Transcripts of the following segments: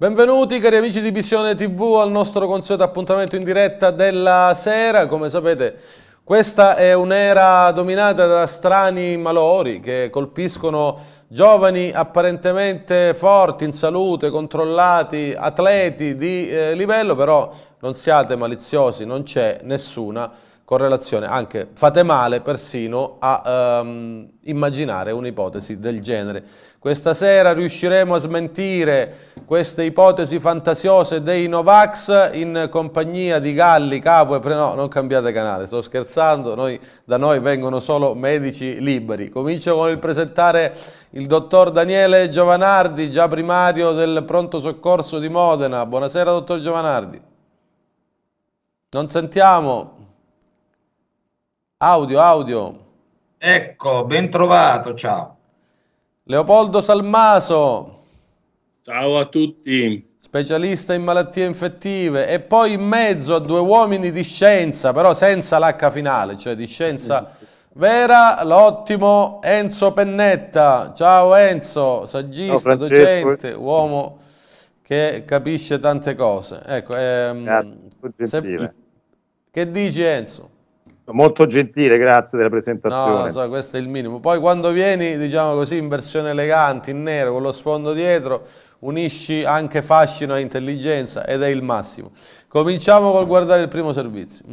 Benvenuti cari amici di Missione TV al nostro consueto appuntamento in diretta della sera. Come sapete questa è un'era dominata da strani malori che colpiscono giovani apparentemente forti, in salute, controllati, atleti di eh, livello, però non siate maliziosi, non c'è nessuna malattia correlazione anche fate male persino a um, immaginare un'ipotesi del genere. Questa sera riusciremo a smentire queste ipotesi fantasiose dei Novax in compagnia di Galli, Capo e Pre... No, non cambiate canale, sto scherzando, noi, da noi vengono solo medici liberi. Comincio con il presentare il dottor Daniele Giovanardi, già primario del pronto soccorso di Modena. Buonasera dottor Giovanardi. Non sentiamo, Audio, audio. Ecco, ben trovato, ciao. Leopoldo Salmaso. Ciao a tutti. Specialista in malattie infettive e poi in mezzo a due uomini di scienza, però senza l'H finale, cioè di scienza vera, l'ottimo Enzo Pennetta. Ciao Enzo, saggista, no, docente, uomo che capisce tante cose. Ecco, ehm, Grazie, se, che dici Enzo? Molto gentile, grazie della presentazione. No, so, questo è il minimo. Poi quando vieni, diciamo così, in versione elegante, in nero, con lo sfondo dietro, unisci anche fascino e intelligenza ed è il massimo. Cominciamo col guardare il primo servizio.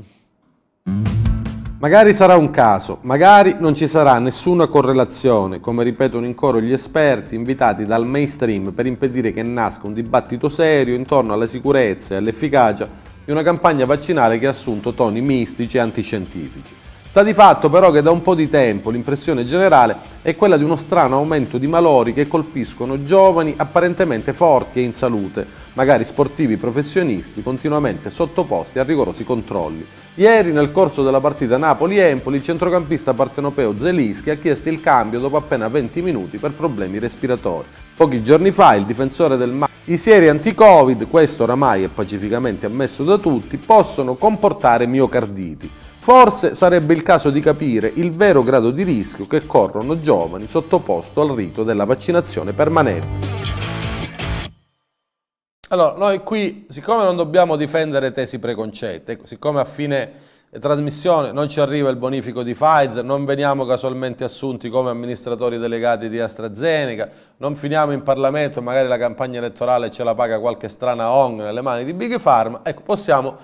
Magari sarà un caso, magari non ci sarà nessuna correlazione, come ripetono in coro gli esperti invitati dal mainstream per impedire che nasca un dibattito serio intorno alla sicurezza e all'efficacia di una campagna vaccinale che ha assunto toni mistici e antiscientifici. Sta di fatto però che da un po' di tempo l'impressione generale è quella di uno strano aumento di malori che colpiscono giovani apparentemente forti e in salute, magari sportivi professionisti continuamente sottoposti a rigorosi controlli. Ieri nel corso della partita Napoli-Empoli il centrocampista partenopeo Zelischi ha chiesto il cambio dopo appena 20 minuti per problemi respiratori. Pochi giorni fa il difensore del mare, i sieri anti-Covid, questo oramai è pacificamente ammesso da tutti, possono comportare miocarditi. Forse sarebbe il caso di capire il vero grado di rischio che corrono giovani sottoposto al rito della vaccinazione permanente. Allora, noi qui, siccome non dobbiamo difendere tesi preconcette, siccome a fine trasmissione, non ci arriva il bonifico di Pfizer, non veniamo casualmente assunti come amministratori delegati di AstraZeneca, non finiamo in Parlamento, magari la campagna elettorale ce la paga qualche strana ONG nelle mani di Big Pharma, ecco, possiamo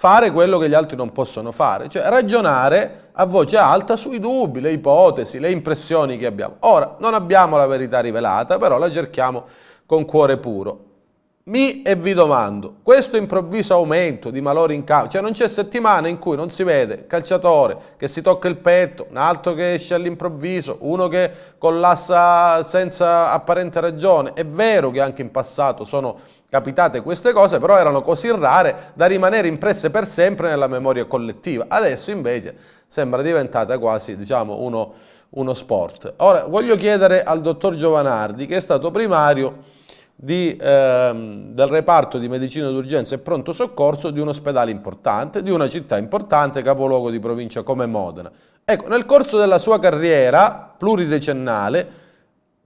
fare quello che gli altri non possono fare, cioè ragionare a voce alta sui dubbi, le ipotesi, le impressioni che abbiamo. Ora, non abbiamo la verità rivelata, però la cerchiamo con cuore puro mi e vi domando, questo improvviso aumento di malori in campo, cioè non c'è settimana in cui non si vede calciatore che si tocca il petto, un altro che esce all'improvviso, uno che collassa senza apparente ragione. È vero che anche in passato sono capitate queste cose, però erano così rare da rimanere impresse per sempre nella memoria collettiva. Adesso invece sembra diventata quasi, diciamo, uno, uno sport. Ora voglio chiedere al dottor Giovanardi, che è stato primario di, ehm, del reparto di medicina d'urgenza e pronto soccorso di un ospedale importante, di una città importante, capoluogo di provincia come Modena. Ecco, nel corso della sua carriera pluridecennale,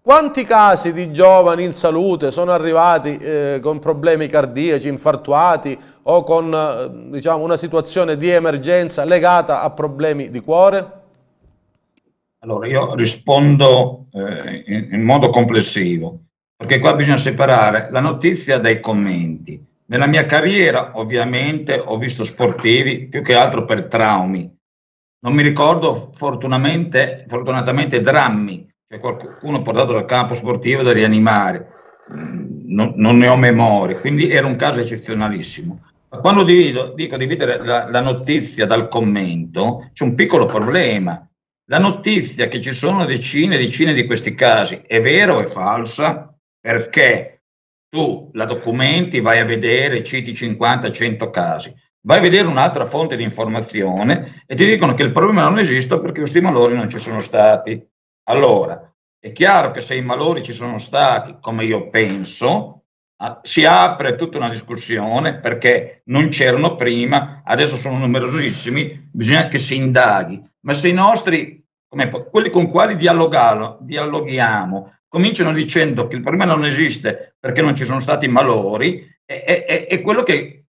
quanti casi di giovani in salute sono arrivati eh, con problemi cardiaci, infartuati o con eh, diciamo, una situazione di emergenza legata a problemi di cuore? Allora, io rispondo eh, in, in, modo complessivo perché qua bisogna separare la notizia dai commenti. Nella mia carriera ovviamente ho visto sportivi più che altro per traumi. Non mi ricordo fortunatamente, fortunatamente drammi, cioè qualcuno portato dal campo sportivo da rianimare. Mm, non, non, ne ho memoria, quindi era un caso eccezionalissimo. Ma quando divido, dico dividere la, la notizia dal commento, c'è un piccolo problema. La notizia che ci sono decine e decine di questi casi è vera o è falsa? perché tu la documenti, vai a vedere, citi 50, 100 casi, vai a vedere un'altra fonte di informazione e ti dicono che il problema non esiste perché questi malori non ci sono stati. Allora, è chiaro che se i malori ci sono stati, come io penso, ah, si apre tutta una discussione perché non c'erano prima, adesso sono numerosissimi, bisogna che si indaghi. Ma se i nostri, come, quelli con quali dialoghiamo, cominciano dicendo che il problema non esiste perché non ci sono stati malori, è, è, è quello che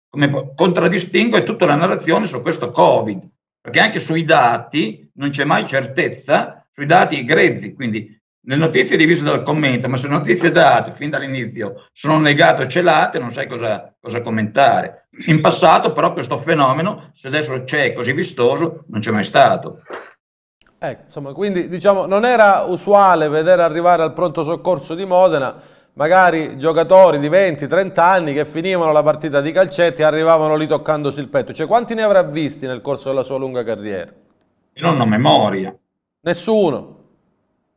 contraddistingue tutta la narrazione su questo Covid, perché anche sui dati non c'è mai certezza, sui dati grezzi, quindi le notizie divise dal commento, ma se le notizie date fin dall'inizio sono negate o celate, non sai cosa, cosa, commentare. In passato però questo fenomeno, se adesso c'è così vistoso, non c'è mai stato. Ecco, insomma, quindi diciamo, non era usuale vedere arrivare al pronto soccorso di Modena magari giocatori di 20-30 anni che finivano la partita di calcetti e arrivavano lì toccandosi il petto. Cioè, quanti ne avrà visti nel corso della sua lunga carriera? Io non ho memoria. Nessuno?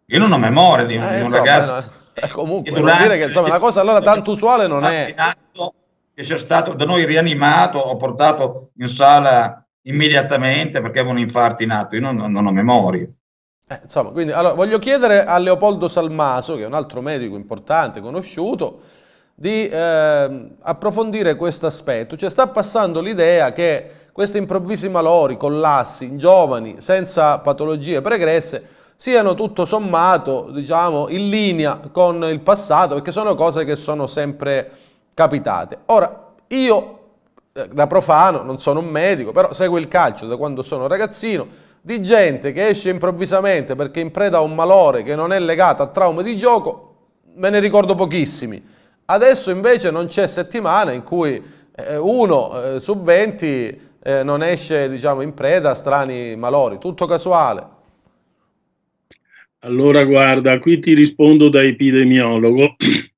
Io non ho memoria di eh, un, eh, insomma, ragazzo. Eh, comunque, vuol dire che insomma, una cosa allora tanto usuale non è. Che sia stato da noi rianimato, o portato in sala immediatamente perché avevo un infarto in atto, io non, non ho memoria. Eh, insomma, quindi allora, voglio chiedere a Leopoldo Salmaso, che è un altro medico importante, conosciuto, di eh, approfondire questo aspetto. Cioè, sta passando l'idea che questi improvvisi malori, collassi in giovani senza patologie pregresse siano tutto sommato diciamo, in linea con il passato, perché sono cose che sono sempre capitate. Ora, io eh, da profano, non sono un medico, però seguo il calcio da quando sono ragazzino, di gente che esce improvvisamente perché in preda a un malore che non è legato a traumi di gioco, me ne ricordo pochissimi. Adesso invece non c'è settimana in cui eh, uno eh, su 20 non esce diciamo, in preda a strani malori, tutto casuale. Allora guarda, qui ti rispondo da epidemiologo.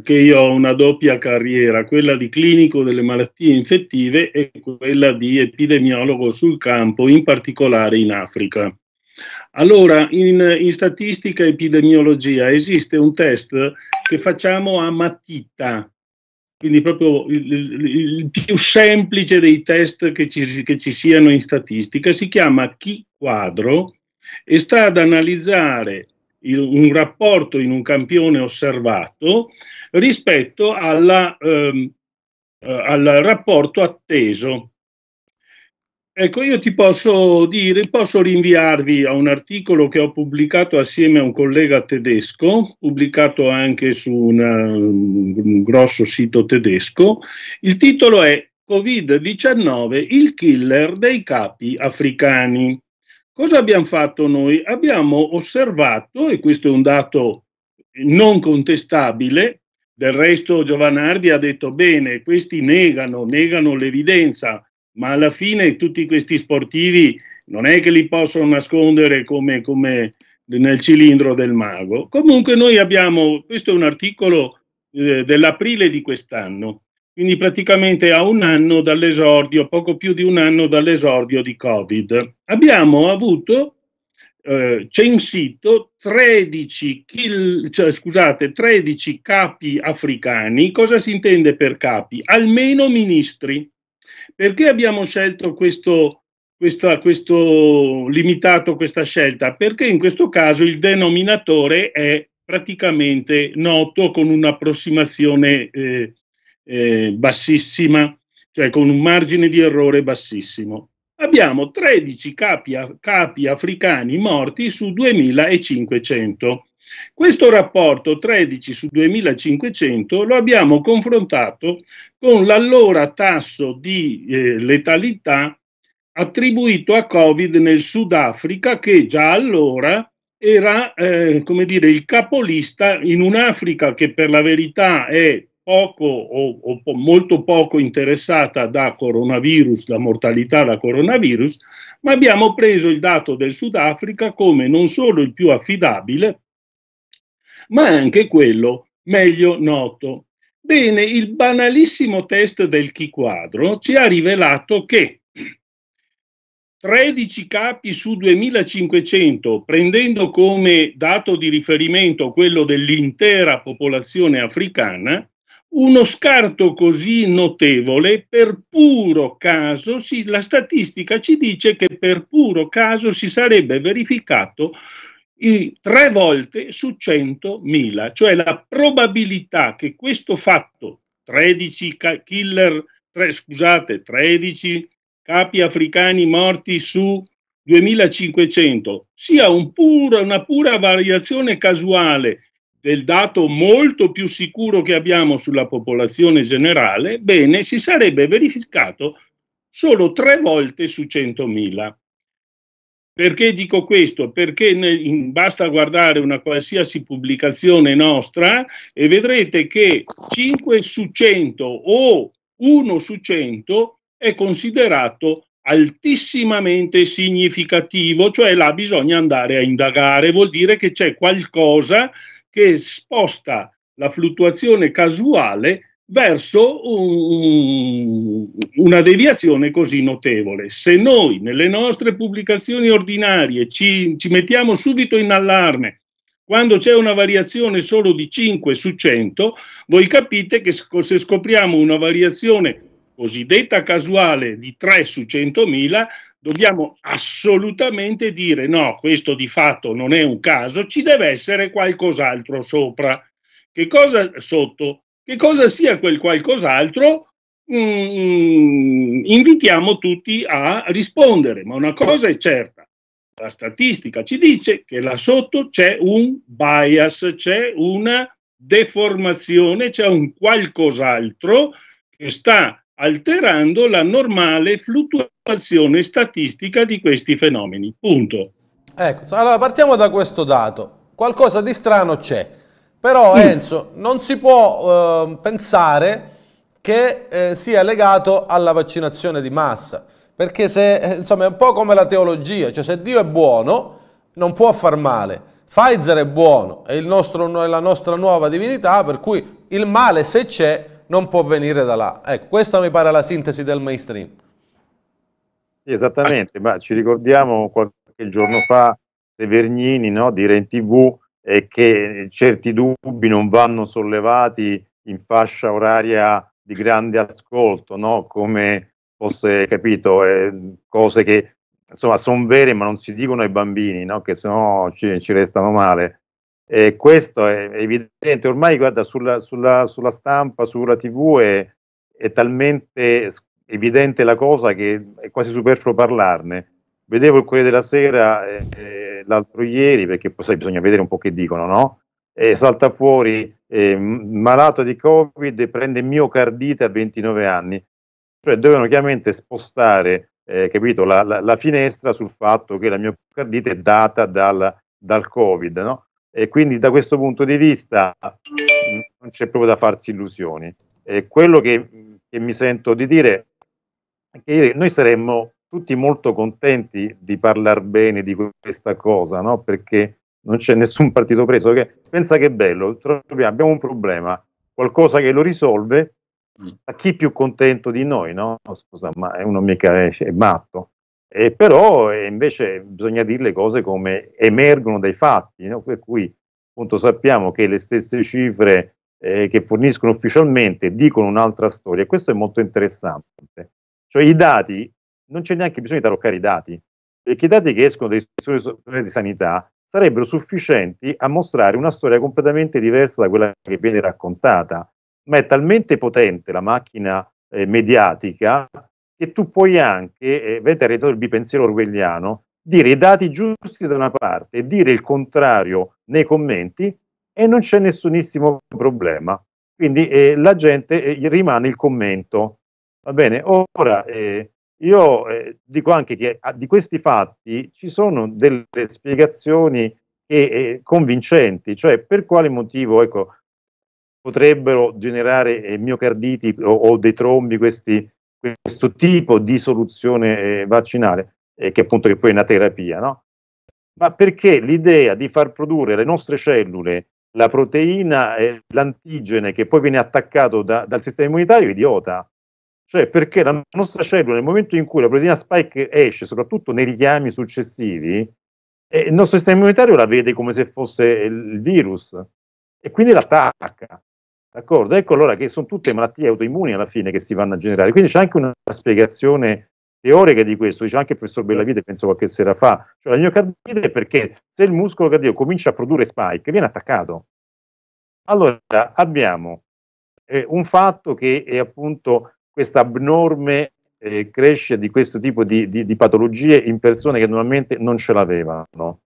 perché io ho una doppia carriera, quella di clinico delle malattie infettive e quella di epidemiologo sul campo, in particolare in Africa. Allora, in, in statistica e epidemiologia esiste un test che facciamo a matita, quindi proprio il, il, il più semplice dei test che ci, che ci siano in statistica, si chiama chi quadro e sta ad analizzare il, un rapporto in un campione osservato rispetto alla, ehm, eh, al rapporto atteso. Ecco, io ti posso dire, posso rinviarvi a un articolo che ho pubblicato assieme a un collega tedesco, pubblicato anche su una, un grosso sito tedesco. Il titolo è Covid-19, il killer dei capi africani. Cosa abbiamo fatto noi? Abbiamo osservato, e questo è un dato non contestabile, del resto Giovanardi ha detto bene, questi negano, negano l'evidenza, ma alla fine tutti questi sportivi non è che li possono nascondere come, come nel cilindro del mago. Comunque noi abbiamo, questo è un articolo eh, dell'aprile di quest'anno, quindi praticamente a un anno dall'esordio, poco più di un anno dall'esordio di Covid. Abbiamo avuto eh, c'è in sito 13, kill, cioè, scusate, 13 capi africani. Cosa si intende per capi? Almeno ministri. Perché abbiamo scelto questo, questa, questo, limitato questa scelta? Perché in questo caso il denominatore è praticamente noto con un'approssimazione eh, eh, bassissima, cioè con un margine di errore bassissimo abbiamo 13 capi, capi africani morti su 2500. Questo rapporto 13 su 2500 lo abbiamo confrontato con l'allora tasso di eh, letalità attribuito a Covid nel Sudafrica che già allora era eh, come dire, il capolista in un'Africa che per la verità è poco o, o po- molto poco interessata da coronavirus, da mortalità da coronavirus, ma abbiamo preso il dato del Sudafrica come non solo il più affidabile, ma anche quello meglio noto. Bene, il banalissimo test del chi quadro ci ha rivelato che 13 capi su 2500, prendendo come dato di riferimento quello dell'intera popolazione africana, uno scarto così notevole, per puro caso, si, la statistica ci dice che per puro caso si sarebbe verificato i, tre volte su 100.000, cioè la probabilità che questo fatto, 13 killer, tre, scusate, 13 capi africani morti su 2500, sia un puro, una pura variazione casuale del dato molto più sicuro che abbiamo sulla popolazione generale, bene, si sarebbe verificato solo tre volte su 100.000. Perché dico questo? Perché ne, in, basta guardare una qualsiasi pubblicazione nostra e vedrete che 5 su 100 o 1 su 100 è considerato altissimamente significativo, cioè là bisogna andare a indagare, vuol dire che c'è qualcosa che che sposta la fluttuazione casuale verso un, una deviazione così notevole. Se noi nelle nostre pubblicazioni ordinarie ci, ci mettiamo subito in allarme quando c'è una variazione solo di 5 su 100, voi capite che se scopriamo una variazione cosiddetta casuale di 3 su 100.000, dobbiamo assolutamente dire no, questo di fatto non è un caso, ci deve essere qualcos'altro sopra. Che cosa sotto? Che cosa sia quel qualcos'altro? Mm, mm, invitiamo tutti a rispondere, ma una cosa è certa, la statistica ci dice che là sotto c'è un bias, c'è una deformazione, c'è un qualcos'altro che sta alterando la normale fluttuazione osservazione statistica di questi fenomeni. Punto. Ecco, allora partiamo da questo dato. Qualcosa di strano c'è, però mm. Enzo non si può eh, pensare che eh, sia legato alla vaccinazione di massa, perché se, eh, insomma, è un po' come la teologia, cioè se Dio è buono non può far male. Pfizer è buono, è, nostro, è la nostra nuova divinità, per cui il male se c'è non può venire da là. Ecco, questa mi pare la sintesi del mainstream. Esattamente, ma ci ricordiamo qualche giorno fa Severgnini no, dire in tv eh, che certi dubbi non vanno sollevati in fascia oraria di grande ascolto, no? come fosse capito, eh, cose che insomma sono vere ma non si dicono ai bambini, no? che sennò ci, ci restano male. E questo è evidente, ormai guarda sulla, sulla, sulla stampa, sulla tv è, è talmente evidente la cosa che è quasi superfluo parlarne. Vedevo il Corriere della Sera eh, eh, l'altro ieri, perché poi sai, bisogna vedere un po' che dicono, no? E salta fuori eh, malato di Covid e prende miocardite a 29 anni. Cioè dovevano chiaramente spostare eh, capito, la, la, la, finestra sul fatto che la miocardite è data dal, dal Covid, no? E quindi da questo punto di vista non c'è proprio da farsi illusioni. E quello che, che mi sento di dire che noi saremmo tutti molto contenti di parlare bene di questa cosa, no? perché non c'è nessun partito preso. Che pensa che bello, troviamo, abbiamo un problema, qualcosa che lo risolve, mm. a chi più contento di noi? No? Scusa, ma è uno mica è, è matto. E però e eh, invece bisogna dire le cose come emergono dai fatti, no? per cui appunto sappiamo che le stesse cifre eh, che forniscono ufficialmente dicono un'altra storia e questo è molto interessante. Cioè i dati, non c'è neanche bisogno di taroccare i dati, perché i dati che escono dalle istituti eh, di sanità sarebbero sufficienti a mostrare una storia completamente diversa da quella che viene raccontata, ma è talmente potente la macchina eh, mediatica che tu puoi anche, eh, avete realizzato il bipensiero orwelliano, dire i dati giusti da una parte e dire il contrario nei commenti e non c'è nessunissimo problema. Quindi eh, la gente eh, rimane il commento. Va bene, ora eh, io eh, dico anche che a, ah, di questi fatti ci sono delle spiegazioni che, eh, convincenti, cioè per quale motivo ecco, potrebbero generare eh, miocarditi o, o, dei trombi questi, questo tipo di soluzione eh, vaccinale, che appunto che poi è una terapia, no? ma perché l'idea di far produrre le nostre cellule la proteina e l'antigene che poi viene attaccato da, dal sistema immunitario è idiota. Cioè, perché la nostra cellula, nel momento in cui la proteina spike esce, soprattutto nei richiami successivi, eh, il nostro sistema immunitario la vede come se fosse il virus e quindi l'attacca. D'accordo? Ecco allora che sono tutte malattie autoimmuni alla fine che si vanno a generare. Quindi c'è anche una spiegazione teorica di questo, dice anche il professor Bellavide, penso qualche sera fa, cioè la miocardite è perché se il muscolo cardiaco comincia a produrre spike, viene attaccato. Allora abbiamo eh, un fatto che è appunto questa abnorme eh, crescita di questo tipo di, di, di, patologie in persone che normalmente non ce l'avevano.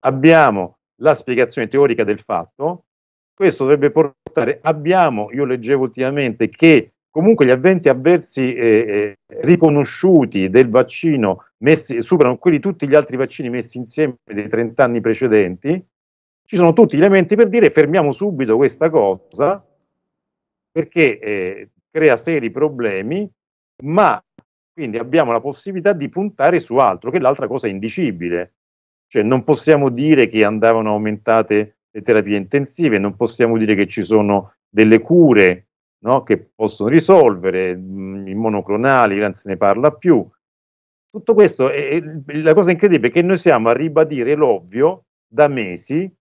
Abbiamo la spiegazione teorica del fatto, questo dovrebbe portare, abbiamo, io leggevo ultimamente, che comunque gli avventi avversi eh, eh riconosciuti del vaccino messi, superano quelli di tutti gli altri vaccini messi insieme dei 30 anni precedenti, ci sono tutti gli elementi per dire fermiamo subito questa cosa perché eh, crea seri problemi, ma quindi abbiamo la possibilità di puntare su altro, che è l'altra cosa indicibile. Cioè non possiamo dire che andavano aumentate le terapie intensive, non possiamo dire che ci sono delle cure no, che possono risolvere, mm, i monoclonali, non se ne parla più. Tutto questo, è, la cosa incredibile è che noi siamo a ribadire l'ovvio da mesi,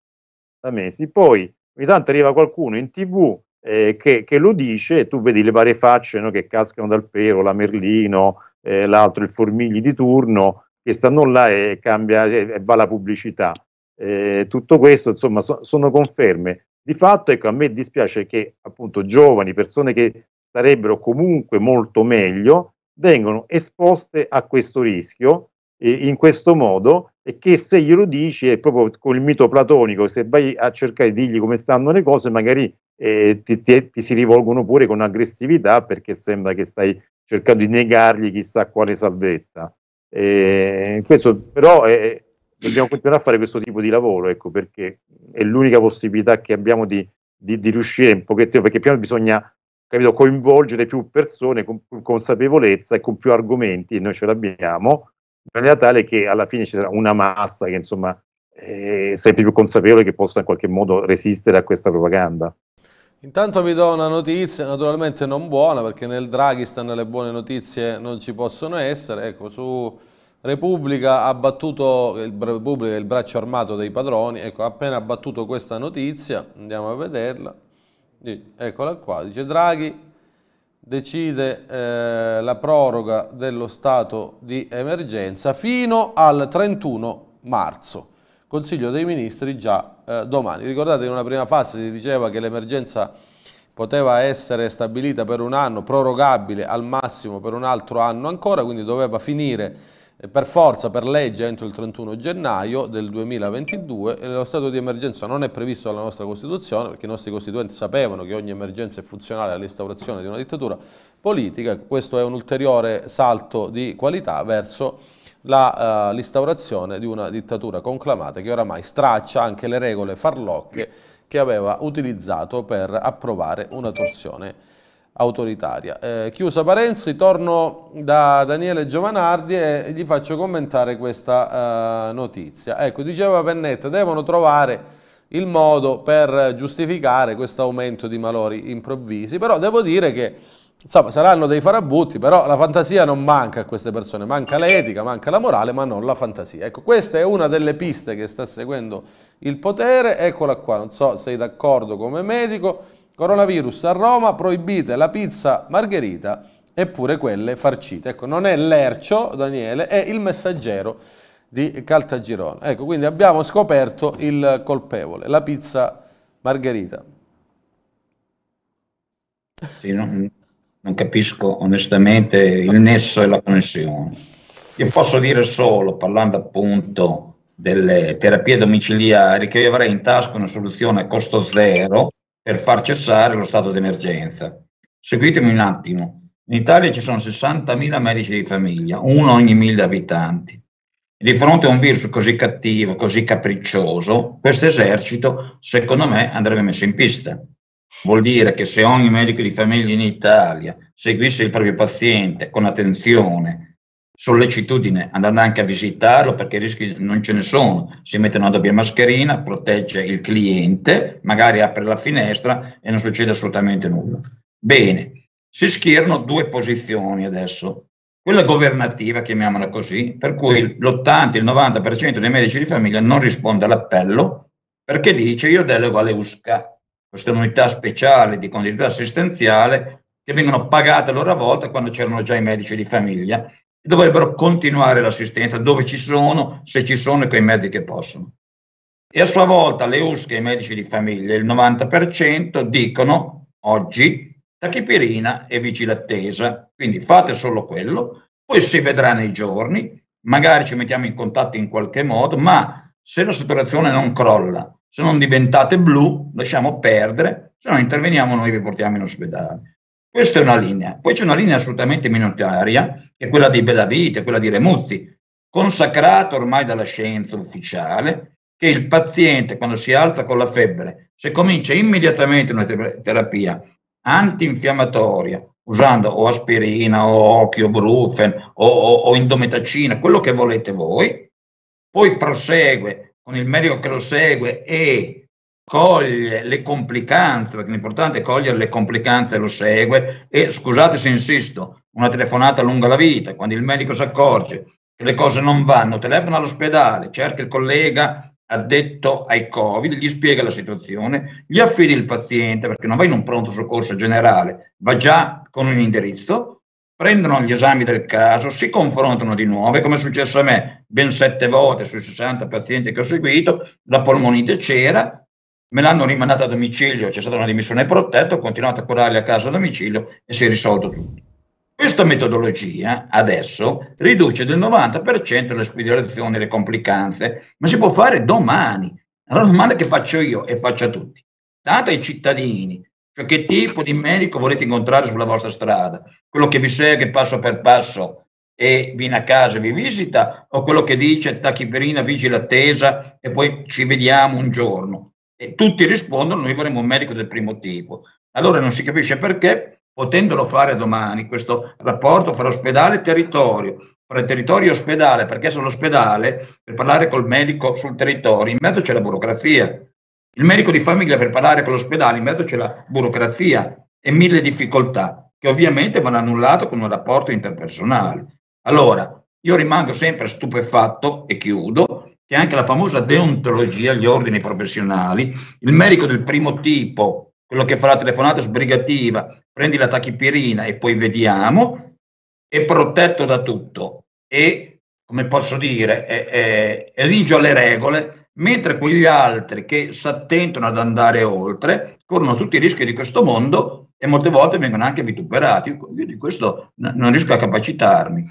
da mesi, poi ogni tanto arriva qualcuno in tv eh, che, che, lo dice e tu vedi le varie facce no, che cascano dal pelo, la Merlino, eh, l'altro, il Formigli di turno, che stanno là e cambia e, e va la pubblicità. Eh, tutto questo, insomma, so, sono conferme. Di fatto, ecco, a me dispiace che appunto giovani, persone che starebbero comunque molto meglio, vengono esposte a questo rischio eh, in questo modo e che se glielo dici è proprio col mito platonico, se vai a cercare di dirgli come stanno le cose, magari e ti, ti, ti si rivolgono pure con aggressività perché sembra che stai cercando di negargli chissà quale salvezza. Eh, questo però è, dobbiamo continuare a fare questo tipo di lavoro, ecco, perché è l'unica possibilità che abbiamo di, di, di riuscire un pochettino, perché prima bisogna capito, coinvolgere più persone con più consapevolezza e con più argomenti, e noi ce l'abbiamo, in maniera tale che alla fine ci sarà una massa che insomma è eh, sempre più consapevole che possa in qualche modo resistere a questa propaganda. Intanto vi do una notizia, naturalmente non buona, perché nel Draghistan le buone notizie non ci possono essere. Ecco, su Repubblica ha battuto, il, Repubblica il braccio armato dei padroni, ecco, appena ha battuto questa notizia, andiamo a vederla. Eccola qua, dice Draghi decide eh, la proroga dello stato di emergenza fino al 31 marzo. Consiglio dei Ministri già eh, domani. Ricordate in una prima fase si diceva che l'emergenza poteva essere stabilita per un anno, prorogabile al massimo per un altro anno ancora, quindi doveva finire eh, per forza, per legge, entro il 31 gennaio del 2022. E Lo stato di emergenza non è previsto dalla nostra Costituzione, perché i nostri costituenti sapevano che ogni emergenza è funzionale all'instaurazione di una dittatura politica. Questo è un ulteriore salto di qualità verso eh, l'instaurazione uh, di una dittatura conclamata che oramai straccia anche le regole farlocche che aveva utilizzato per approvare una torsione autoritaria. Eh, chiusa Parenzi, torno da Daniele Giovanardi e gli faccio commentare questa uh, notizia. Ecco, diceva Pennetta, devono trovare il modo per giustificare questo aumento di malori improvvisi, però devo dire che Insomma, saranno dei farabutti, però la fantasia non manca a queste persone, manca l'etica, manca la morale, ma non la fantasia. Ecco, questa è una delle piste che sta seguendo il potere, eccola qua, non so se sei d'accordo come medico, coronavirus a Roma, proibite la pizza margherita eppure quelle farcite. Ecco, non è l'ercio, Daniele, è il messaggero di Caltagirone. Ecco, quindi abbiamo scoperto il colpevole, la pizza margherita. Sì, no? non capisco onestamente il nesso e la connessione. Io posso dire solo, parlando appunto delle terapie domiciliari, che io avrei in tasca una soluzione a costo zero per far cessare lo stato d'emergenza. Seguitemi un attimo. In Italia ci sono 60.000 medici di famiglia, uno ogni 1.000 abitanti. Di fronte a un virus così cattivo, così capriccioso, questo esercito, secondo me, andrebbe messo in pista. Vuol dire che se ogni medico di famiglia in Italia seguisse il proprio paziente con attenzione, sollecitudine, andando anche a visitarlo perché i rischi non ce ne sono, si mette una doppia mascherina, protegge il cliente, magari apre la finestra e non succede assolutamente nulla. Bene, si schierano due posizioni adesso, quella governativa, chiamiamola così, per cui l'80, il 90% dei medici di famiglia non risponde all'appello perché dice io delego alle USCA, queste unità speciali di continuità assistenziale che vengono pagate a loro volta quando c'erano già i medici di famiglia e dovrebbero continuare l'assistenza dove ci sono, se ci sono e con i mezzi che possono. E a sua volta le USC e i medici di famiglia, il 90%, dicono oggi tachipirina e vigilattesa, quindi fate solo quello, poi si vedrà nei giorni, magari ci mettiamo in contatto in qualche modo, ma se la situazione non crolla se non diventate blu, lasciamo perdere, se non interveniamo noi vi portiamo in ospedale. Questa è una linea. Poi c'è una linea assolutamente minoritaria, che è quella di Bellavite, quella di Remuzzi, consacrata ormai dalla scienza ufficiale, che il paziente quando si alza con la febbre, se comincia immediatamente una terapia antinfiammatoria, usando o aspirina o occhio brufen o, o, o indometacina, quello che volete voi, poi prosegue con il medico che lo segue e coglie le complicanze, perché l'importante è cogliere le complicanze e lo segue, e scusate se insisto, una telefonata lunga la vita, quando il medico si accorge che le cose non vanno, telefona all'ospedale, cerca il collega addetto ai Covid, gli spiega la situazione, gli affidi il paziente, perché non va in un pronto soccorso generale, va già con un indirizzo, prendono gli esami del caso, si confrontano di nuovo, come è successo a me ben sette volte sui 60 pazienti che ho seguito, la polmonite c'era, me l'hanno rimandata a domicilio, c'è stata una dimissione protetta, ho continuato a curarli a casa a domicilio e si è risolto tutto. Questa metodologia adesso riduce del 90% le spedizioni, le complicanze, ma si può fare domani. Allora la domanda che faccio io e faccio a tutti, tanto ai cittadini cioè, che tipo di medico volete incontrare sulla vostra strada? Quello che vi segue passo per passo e viene a casa e vi visita o quello che dice tachiperina vigila attesa e poi ci vediamo un giorno? E tutti rispondono, noi vorremmo un medico del primo tipo. Allora non si capisce perché, potendolo fare domani, questo rapporto fra ospedale e territorio, fra territorio e ospedale, perché sono l'ospedale per parlare col medico sul territorio, in mezzo c'è la burocrazia, il medico di famiglia per parlare con l'ospedale in mezzo c'è la burocrazia e mille difficoltà che ovviamente vanno annullate con un rapporto interpersonale. Allora, io rimango sempre stupefatto e chiudo che anche la famosa deontologia, gli ordini professionali, il medico del primo tipo, quello che fa la telefonata sbrigativa, prendi la tachipirina e poi vediamo, è protetto da tutto e, come posso dire, è, è, è rigio alle regole mentre quegli altri che si attentano ad andare oltre corrono tutti i rischi di questo mondo e molte volte vengono anche vituperati. Io di questo non riesco a capacitarmi.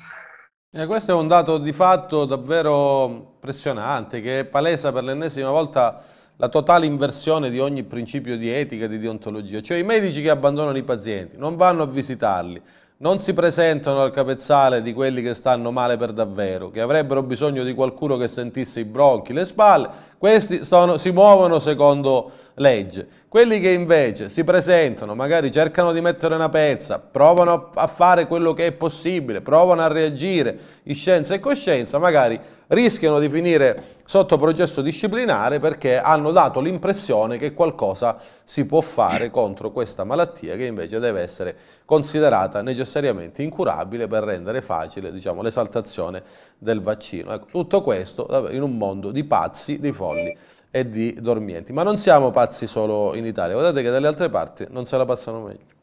E eh, questo è un dato di fatto davvero pressionante, che palesa per l'ennesima volta la totale inversione di ogni principio di etica e di deontologia, cioè i medici che abbandonano i pazienti, non vanno a visitarli, non si presentano al capezzale di quelli che stanno male per davvero, che avrebbero bisogno di qualcuno che sentisse i bronchi, le spalle, questi sono, si muovono secondo legge. Quelli che invece si presentano, magari cercano di mettere una pezza, provano a fare quello che è possibile, provano a reagire in scienza e coscienza, magari rischiano di finire sotto processo disciplinare perché hanno dato l'impressione che qualcosa si può fare contro questa malattia che invece deve essere considerata necessariamente incurabile per rendere facile diciamo, l'esaltazione del vaccino. Ecco, tutto questo in un mondo di pazzi, di forti folli e di dormienti. Ma non siamo pazzi solo in Italia, guardate che dalle altre parti non se la passano meglio.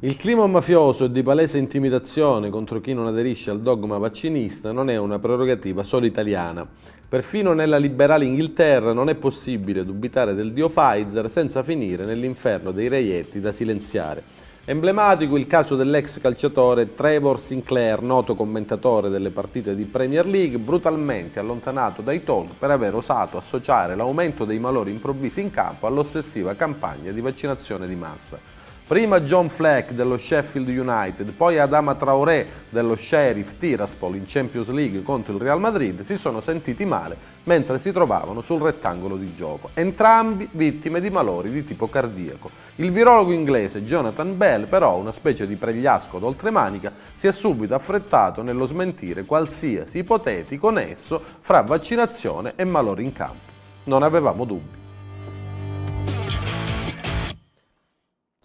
Il clima mafioso e di palese intimidazione contro chi non aderisce al dogma vaccinista non è una prerogativa solo italiana. Perfino nella liberale Inghilterra non è possibile dubitare del dio Pfizer senza finire nell'inferno dei reietti da silenziare. Emblematico il caso dell'ex calciatore Trevor Sinclair, noto commentatore delle partite di Premier League, brutalmente allontanato dai talk per aver osato associare l'aumento dei malori improvvisi in campo all'ossessiva campagna di vaccinazione di massa. Prima John Fleck dello Sheffield United, poi Adama Traoré dello Sheriff Tiraspol in Champions League contro il Real Madrid si sono sentiti male mentre si trovavano sul rettangolo di gioco, entrambi vittime di malori di tipo cardiaco. Il virologo inglese Jonathan Bell, però una specie di pregliasco d'oltremanica, si è subito affrettato nello smentire qualsiasi ipotetico nesso fra vaccinazione e malori in campo. Non avevamo dubbi.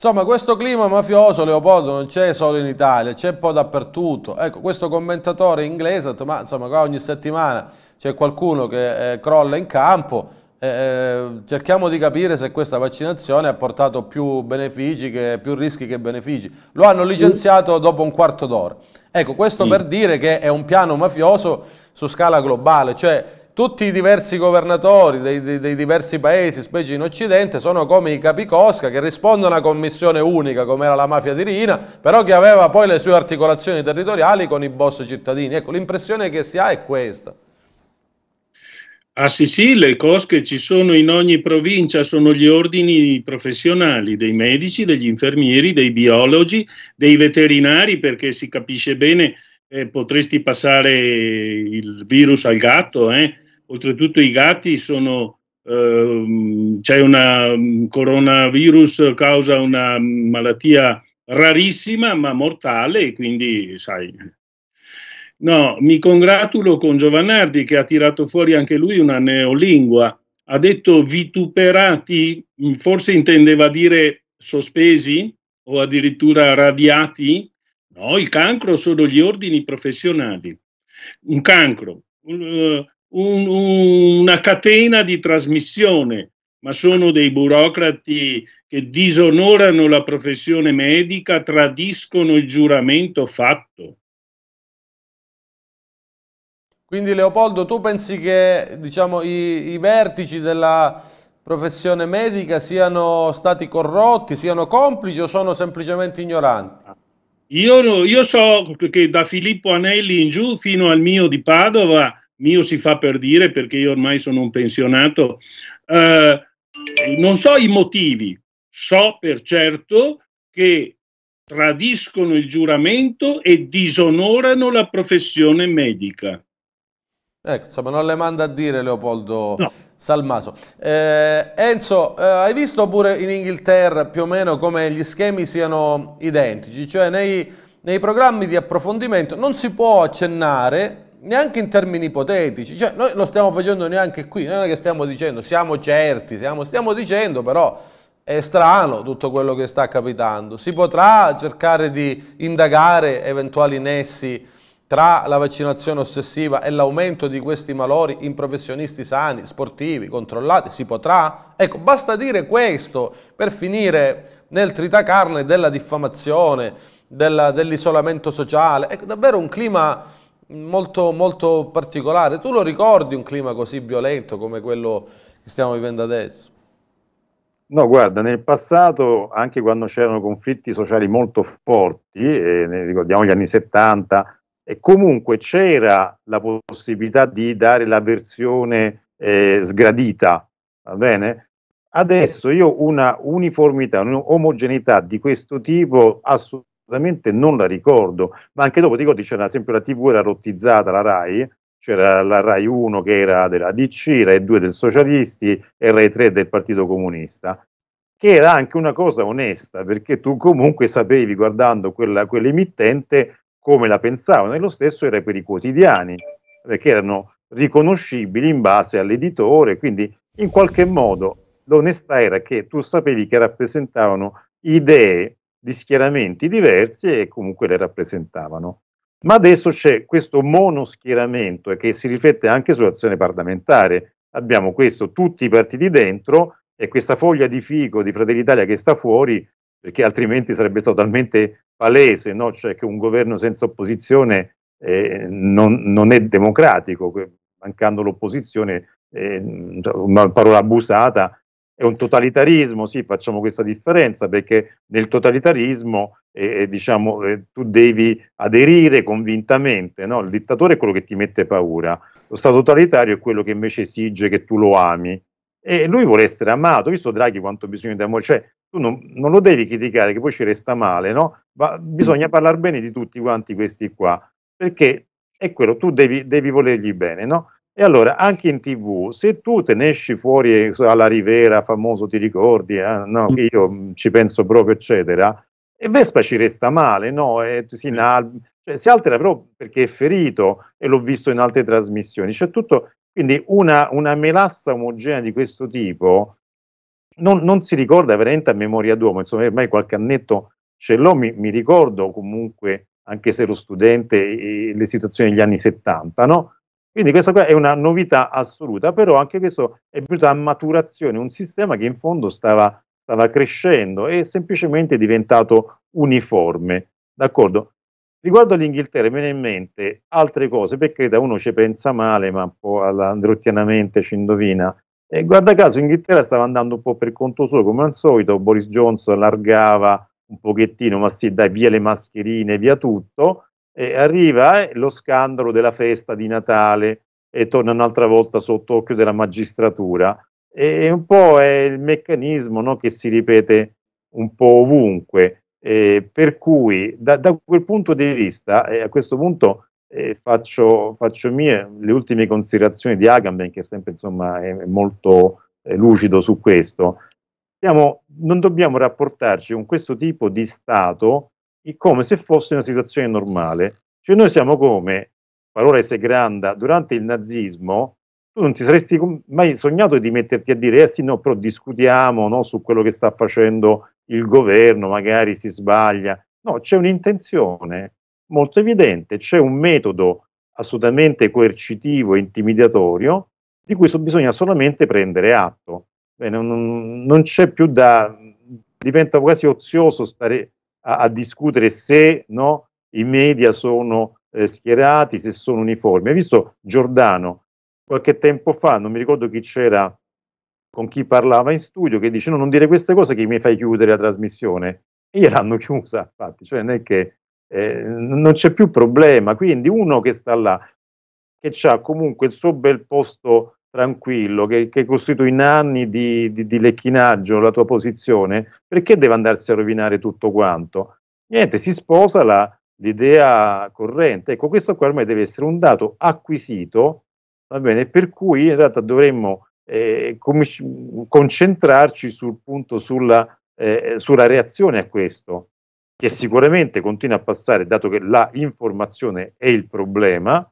Insomma, questo clima mafioso, Leopoldo, non c'è solo in Italia, c'è un po' dappertutto. Ecco, questo commentatore inglese ha detto, ma insomma, qua ogni settimana c'è qualcuno che eh, crolla in campo, eh, eh, cerchiamo di capire se questa vaccinazione ha portato più benefici, che, più rischi che benefici. Lo hanno licenziato dopo un quarto d'ora. Ecco, questo mm. per dire che è un piano mafioso su scala globale, cioè tutti i diversi governatori dei, dei, dei, diversi paesi, specie in Occidente, sono come i capicosca che rispondono a una commissione unica, come era la mafia di Rina, però che aveva poi le sue articolazioni territoriali con i boss cittadini. Ecco, l'impressione che si ha è questa. A ah, Sicilia le cosche ci sono in ogni provincia, sono gli ordini professionali dei medici, degli infermieri, dei biologi, dei veterinari, perché si capisce bene, eh, potresti passare il virus al gatto, eh? Oltretutto i gatti sono, eh, c'è una um, coronavirus causa una malattia rarissima ma mortale, quindi sai. No, mi congratulo con Giovanardi che ha tirato fuori anche lui una neolingua. Ha detto vituperati, mm, forse intendeva dire sospesi o addirittura radiati. No, il cancro sono gli ordini professionali. Un cancro, un, eh, un, una catena di trasmissione, ma sono dei burocrati che disonorano la professione medica, tradiscono il giuramento fatto. Quindi Leopoldo, tu pensi che diciamo, i, i vertici della professione medica siano stati corrotti, siano complici o sono semplicemente ignoranti? Io, io so che da Filippo Anelli in giù fino al mio di Padova mio si fa per dire perché io ormai sono un pensionato, eh, non so i motivi, so per certo che tradiscono il giuramento e disonorano la professione medica. Ecco, insomma, non le manda a dire Leopoldo no. Salmaso. Eh, Enzo, eh, hai visto pure in Inghilterra più o meno come gli schemi siano identici, cioè nei, nei programmi di approfondimento non si può accennare neanche in termini ipotetici, cioè noi lo stiamo facendo neanche qui, non è che stiamo dicendo siamo certi, siamo, stiamo dicendo però è strano tutto quello che sta capitando, si potrà cercare di indagare eventuali nessi tra la vaccinazione ossessiva e l'aumento di questi malori in professionisti sani, sportivi, controllati, si potrà? Ecco, basta dire questo per finire nel tritacarne della diffamazione, dell'isolamento sociale, è ecco, davvero un clima molto, molto particolare. Tu lo ricordi un clima così violento come quello che stiamo vivendo adesso? No, guarda, nel passato, anche quando c'erano conflitti sociali molto forti, eh, ricordiamo gli anni 70, e comunque c'era la possibilità di dare la versione eh, sgradita, va bene? Adesso io una uniformità, un'omogeneità di questo tipo assolutamente assolutamente non la ricordo, ma anche dopo ti ricordi c'era sempre la TV era rottizzata, la RAI, c'era la RAI 1 che era della DC, RAI 2 del Socialisti e RAI 3 del Partito Comunista, che era anche una cosa onesta, perché tu comunque sapevi guardando quella, quell'emittente come la pensavano, e lo stesso era per i quotidiani, perché erano riconoscibili in base all'editore, quindi in qualche modo l'onestà era che tu sapevi che rappresentavano idee di schieramenti diversi e comunque le rappresentavano. Ma adesso c'è questo monoschieramento che si riflette anche sull'azione parlamentare. Abbiamo questo, tutti i partiti dentro e questa foglia di figo di Fratelli Italia che sta fuori, perché altrimenti sarebbe stato talmente palese, no? cioè che un governo senza opposizione eh, non, non, è democratico, mancando l'opposizione, eh, una parola abusata, è un totalitarismo, sì, facciamo questa differenza, perché nel totalitarismo eh, eh, diciamo, eh, tu devi aderire convintamente, no? il dittatore è quello che ti mette paura, lo Stato totalitario è quello che invece esige che tu lo ami. E lui vuole essere amato, visto Draghi quanto bisogno di amore, cioè tu non, non, lo devi criticare che poi ci resta male, no? Ma bisogna parlare bene di tutti quanti questi qua, perché è quello, tu devi, devi volergli bene, no? E allora anche in tv, se tu te ne esci fuori eh, alla Rivera, famoso ti ricordi, eh? no, mm. io mm, ci penso proprio, eccetera, e Vespa ci resta male, no? E si inalba, cioè, si altera proprio perché è ferito e l'ho visto in altre trasmissioni. C'è tutto, quindi una, una melassa omogenea di questo tipo non, non, si ricorda veramente a memoria d'uomo, insomma, ormai qualche annetto ce l'ho, mi, mi ricordo comunque, anche se ero studente, le situazioni degli anni 70, no? Quindi questa qua è una novità assoluta, però anche questo è venuto a maturazione, un sistema che in fondo stava, stava crescendo e semplicemente è diventato uniforme. D'accordo? Riguardo all'Inghilterra, mi viene in mente altre cose, perché da uno ci pensa male, ma un po' all'androttianamente ci indovina. E guarda caso, l'Inghilterra stava andando un po' per conto suo, come al solito, Boris Johnson allargava un pochettino, ma sì, dai, via le mascherine, via tutto. E arriva eh, lo scandalo della festa di Natale e torna un'altra volta sotto occhio della magistratura. E, un po' è il meccanismo no, che si ripete un po' ovunque. Eh, per cui da, da, quel punto di vista, eh, a questo punto eh, faccio, faccio, mie le ultime considerazioni di Agamben, che sempre insomma, è, molto lucido su questo. Siamo, non dobbiamo rapportarci con questo tipo di Stato come se fosse una situazione normale. Cioè noi siamo come, parola grande, durante il nazismo tu non ti saresti mai sognato di metterti a dire eh sì no, però discutiamo no, su quello che sta facendo il governo, magari si sbaglia. No, c'è un'intenzione molto evidente, c'è un metodo assolutamente coercitivo e intimidatorio di cui bisogna solamente prendere atto. Beh, non, non, c'è più da... diventa quasi ozioso stare a, a discutere se no, i media sono eh, schierati, se sono uniformi. Hai visto Giordano qualche tempo fa, non mi ricordo chi c'era, con chi parlava in studio, che dice no, non dire queste cose che mi fai chiudere la trasmissione. E gliel'hanno chiusa, infatti, cioè non è che eh, non c'è più problema. Quindi uno che sta là, che ha comunque il suo bel posto tranquillo, che, che in anni di, di, di, lecchinaggio la tua posizione, perché deve andarsi a rovinare tutto quanto? Niente, si sposa la, l'idea corrente. Ecco, questo qua ormai deve essere un dato acquisito, va bene, per cui in realtà dovremmo eh, com- concentrarci sul punto, sulla, eh, sulla reazione a questo, che sicuramente continua a passare, dato che la informazione è il problema,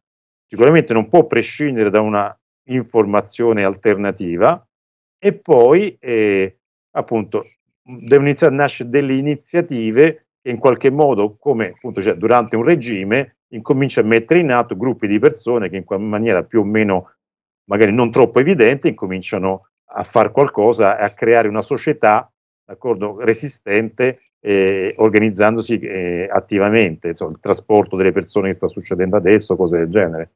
sicuramente non può prescindere da una informazione alternativa e poi eh, appunto devono iniziare a nascere delle iniziative che in qualche modo, come appunto cioè, durante un regime, incomincia a mettere in atto gruppi di persone che in qualche maniera più o meno, magari non troppo evidente, incominciano a fare qualcosa, e a creare una società d'accordo, resistente, eh, organizzandosi eh, attivamente, insomma, il trasporto delle persone che sta succedendo adesso, cose del genere.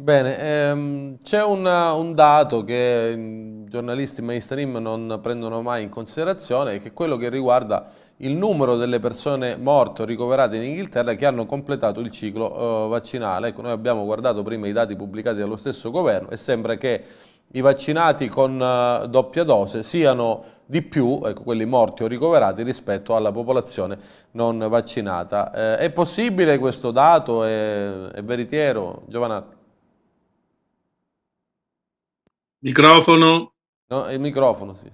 Bene, ehm, c'è un dato che i giornalisti mainstream non prendono mai in considerazione, che è quello che riguarda il numero delle persone morte o ricoverate in Inghilterra che hanno completato il ciclo eh, vaccinale. Ecco, noi abbiamo guardato prima i dati pubblicati dallo stesso governo e sembra che i vaccinati con eh, doppia dose siano di più, ecco, quelli morti o ricoverati, rispetto alla popolazione non vaccinata. Eh, è possibile questo dato? È, è veritiero? Giovanni? Microfono. No, il microfono, sì.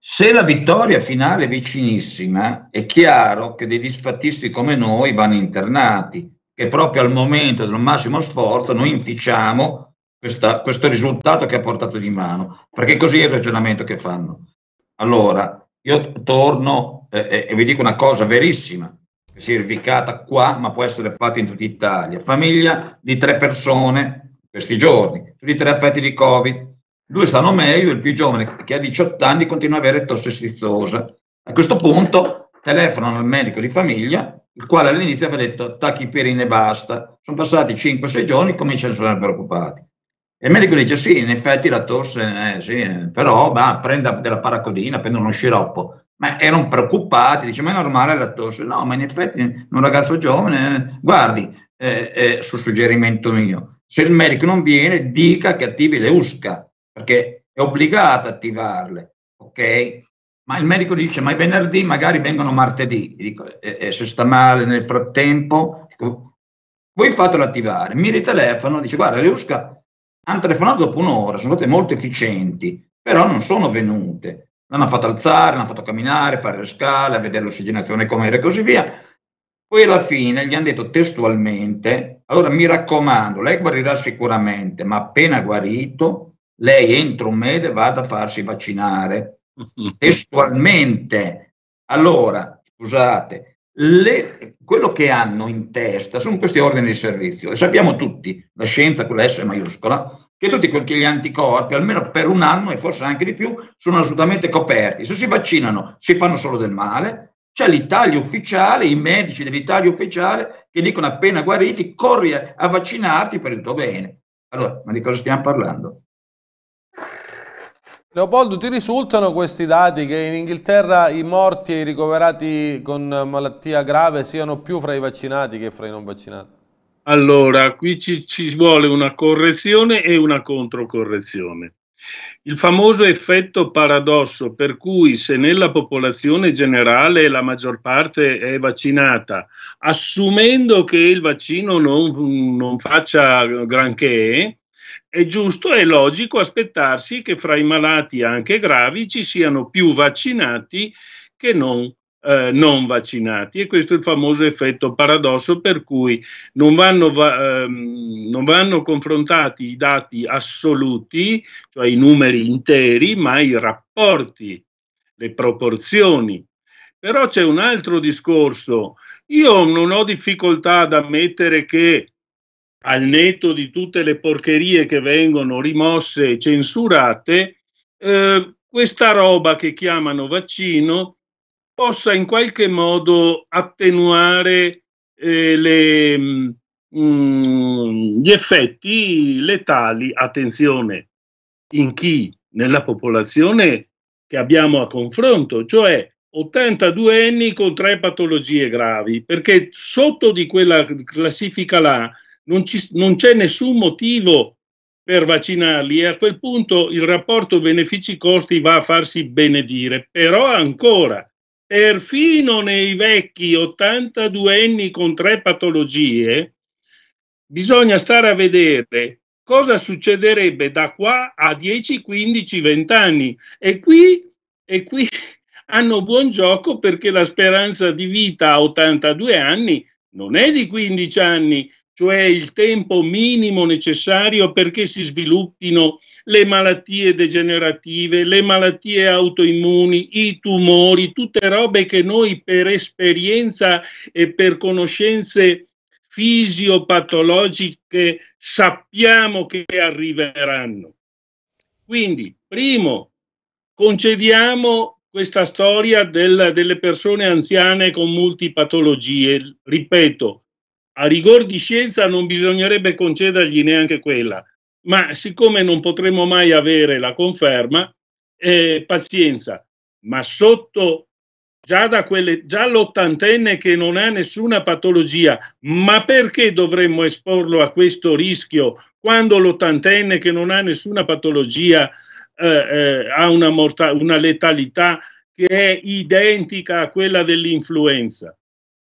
Se la vittoria finale è vicinissima, è chiaro che dei disfattisti come noi vanno internati, che proprio al momento del massimo sforzo noi inficiamo questa, questo risultato che ha portato di mano, perché così è il ragionamento che fanno. Allora, io torno eh, eh e vi dico una cosa verissima, che si è verificata qua, ma può essere fatta in tutta Italia. Famiglia di tre persone questi giorni, tutti e tre affetti di Covid. Due stanno meglio, il più giovane che ha 18 anni continua ad avere tosse stizzosa. A questo punto telefonano al medico di famiglia, il quale all'inizio aveva detto tachipirine e basta. Sono passati 5-6 giorni, cominciano a essere preoccupati. E il medico dice sì, in effetti la tosse, eh, sì, eh, però bah, prenda della paracodina, prenda uno sciroppo. Ma erano preoccupati, dice ma è normale la tosse? No, ma in effetti un ragazzo giovane, eh, guardi, eh, eh su suggerimento mio, se il medico non viene, dica che attivi le USCA, perché è obbligato ad attivarle, ok? Ma il medico dice, ma i venerdì magari vengono martedì, dico, e, e se sta male nel frattempo, dico, voi fatelo attivare. Mi ritelefono, dice, guarda, le USCA hanno telefonato dopo un'ora, sono state molto efficienti, però non sono venute. L'hanno fatto alzare, l'hanno fatto camminare, fare le scale, vedere l'ossigenazione com'era e così via poi alla fine gli hanno detto testualmente, allora mi raccomando, lei guarirà sicuramente, ma appena guarito, lei entro un mese vada a farsi vaccinare. testualmente. Allora, scusate, le, quello che hanno in testa sono questi organi di servizio e sappiamo tutti, la scienza con la S maiuscola, che tutti quegli anticorpi, almeno per un anno e forse anche di più, sono assolutamente coperti. Se si vaccinano si fanno solo del male, c'è l'Italia ufficiale, i medici dell'Italia ufficiale che dicono appena guariti corri a, vaccinarti per il tuo bene. Allora, ma di cosa stiamo parlando? Leopoldo, ti risultano questi dati che in Inghilterra i morti e i ricoverati con malattia grave siano più fra i vaccinati che fra i non vaccinati? Allora, qui ci, ci vuole una correzione e una controcorrezione. Il famoso effetto paradosso per cui se nella popolazione generale la maggior parte è vaccinata, assumendo che il vaccino non, non faccia granché, è giusto e logico aspettarsi che fra i malati anche gravi ci siano più vaccinati che non eh, non vaccinati e questo è il famoso effetto paradosso per cui non vanno, va, ehm, non vanno confrontati i dati assoluti, cioè i numeri interi, ma i rapporti, le proporzioni. Però c'è un altro discorso. Io non ho difficoltà ad ammettere che al netto di tutte le porcherie che vengono rimosse e censurate, eh, questa roba che chiamano vaccino possa in qualche modo attenuare eh, le, mh, mm, mm, gli effetti letali, attenzione, in chi? Nella popolazione che abbiamo a confronto, cioè 82 anni con tre patologie gravi, perché sotto di quella classifica là non, ci, non c'è nessun motivo per vaccinarli e a quel punto il rapporto benefici-costi va a farsi benedire, però ancora perfino nei vecchi 82enni con tre patologie, bisogna stare a vedere cosa succederebbe da qua a 10, 15, 20 anni. E qui, e qui hanno buon gioco perché la speranza di vita a 82 anni non è di 15 anni, cioè il tempo minimo necessario perché si sviluppino le malattie degenerative, le malattie autoimmuni, i tumori, tutte robe che noi per esperienza e per conoscenze fisiopatologiche sappiamo che arriveranno. Quindi, primo, concediamo questa storia del, delle persone anziane con multipatologie. Ripeto, a rigor di scienza non bisognerebbe concedergli neanche quella, ma siccome non potremo mai avere la conferma, eh, pazienza, ma sotto già da quelle, già l'ottantenne che non ha nessuna patologia, ma perché dovremmo esporlo a questo rischio quando l'ottantenne che non ha nessuna patologia eh, eh, ha una, morta, una letalità che è identica a quella dell'influenza,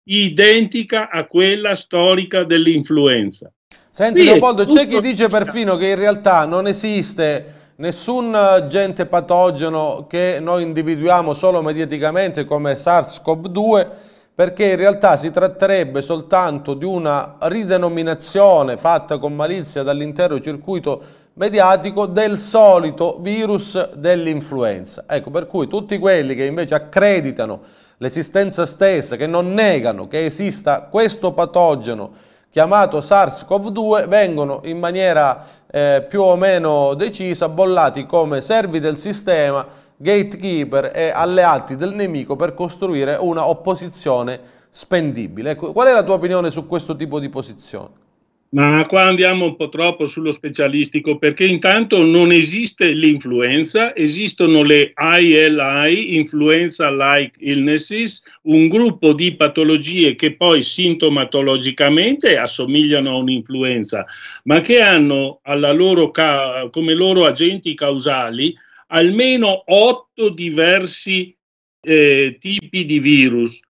identica a quella storica dell'influenza? Senti sì, Leopoldo, c'è chi dice perfino che in realtà non esiste nessun agente eh, patogeno che noi individuiamo solo mediaticamente come SARS-CoV-2 perché in realtà si tratterebbe soltanto di una ridenominazione fatta con malizia dall'intero circuito mediatico del solito virus dell'influenza. Ecco, per cui tutti quelli che invece accreditano l'esistenza stessa, che non negano che esista questo patogeno chiamato SARS-CoV-2 vengono in maniera eh, più o meno decisa bollati come servi del sistema, gatekeeper e alleati del nemico per costruire una opposizione spendibile. Ecco, qual è la tua opinione su questo tipo di posizione? Ma qua andiamo un po' troppo sullo specialistico perché intanto non esiste l'influenza, esistono le ILI, Influenza Like Illnesses, un gruppo di patologie che poi sintomatologicamente assomigliano a un'influenza, ma che hanno loro ca- come loro agenti causali almeno otto diversi eh, tipi di virus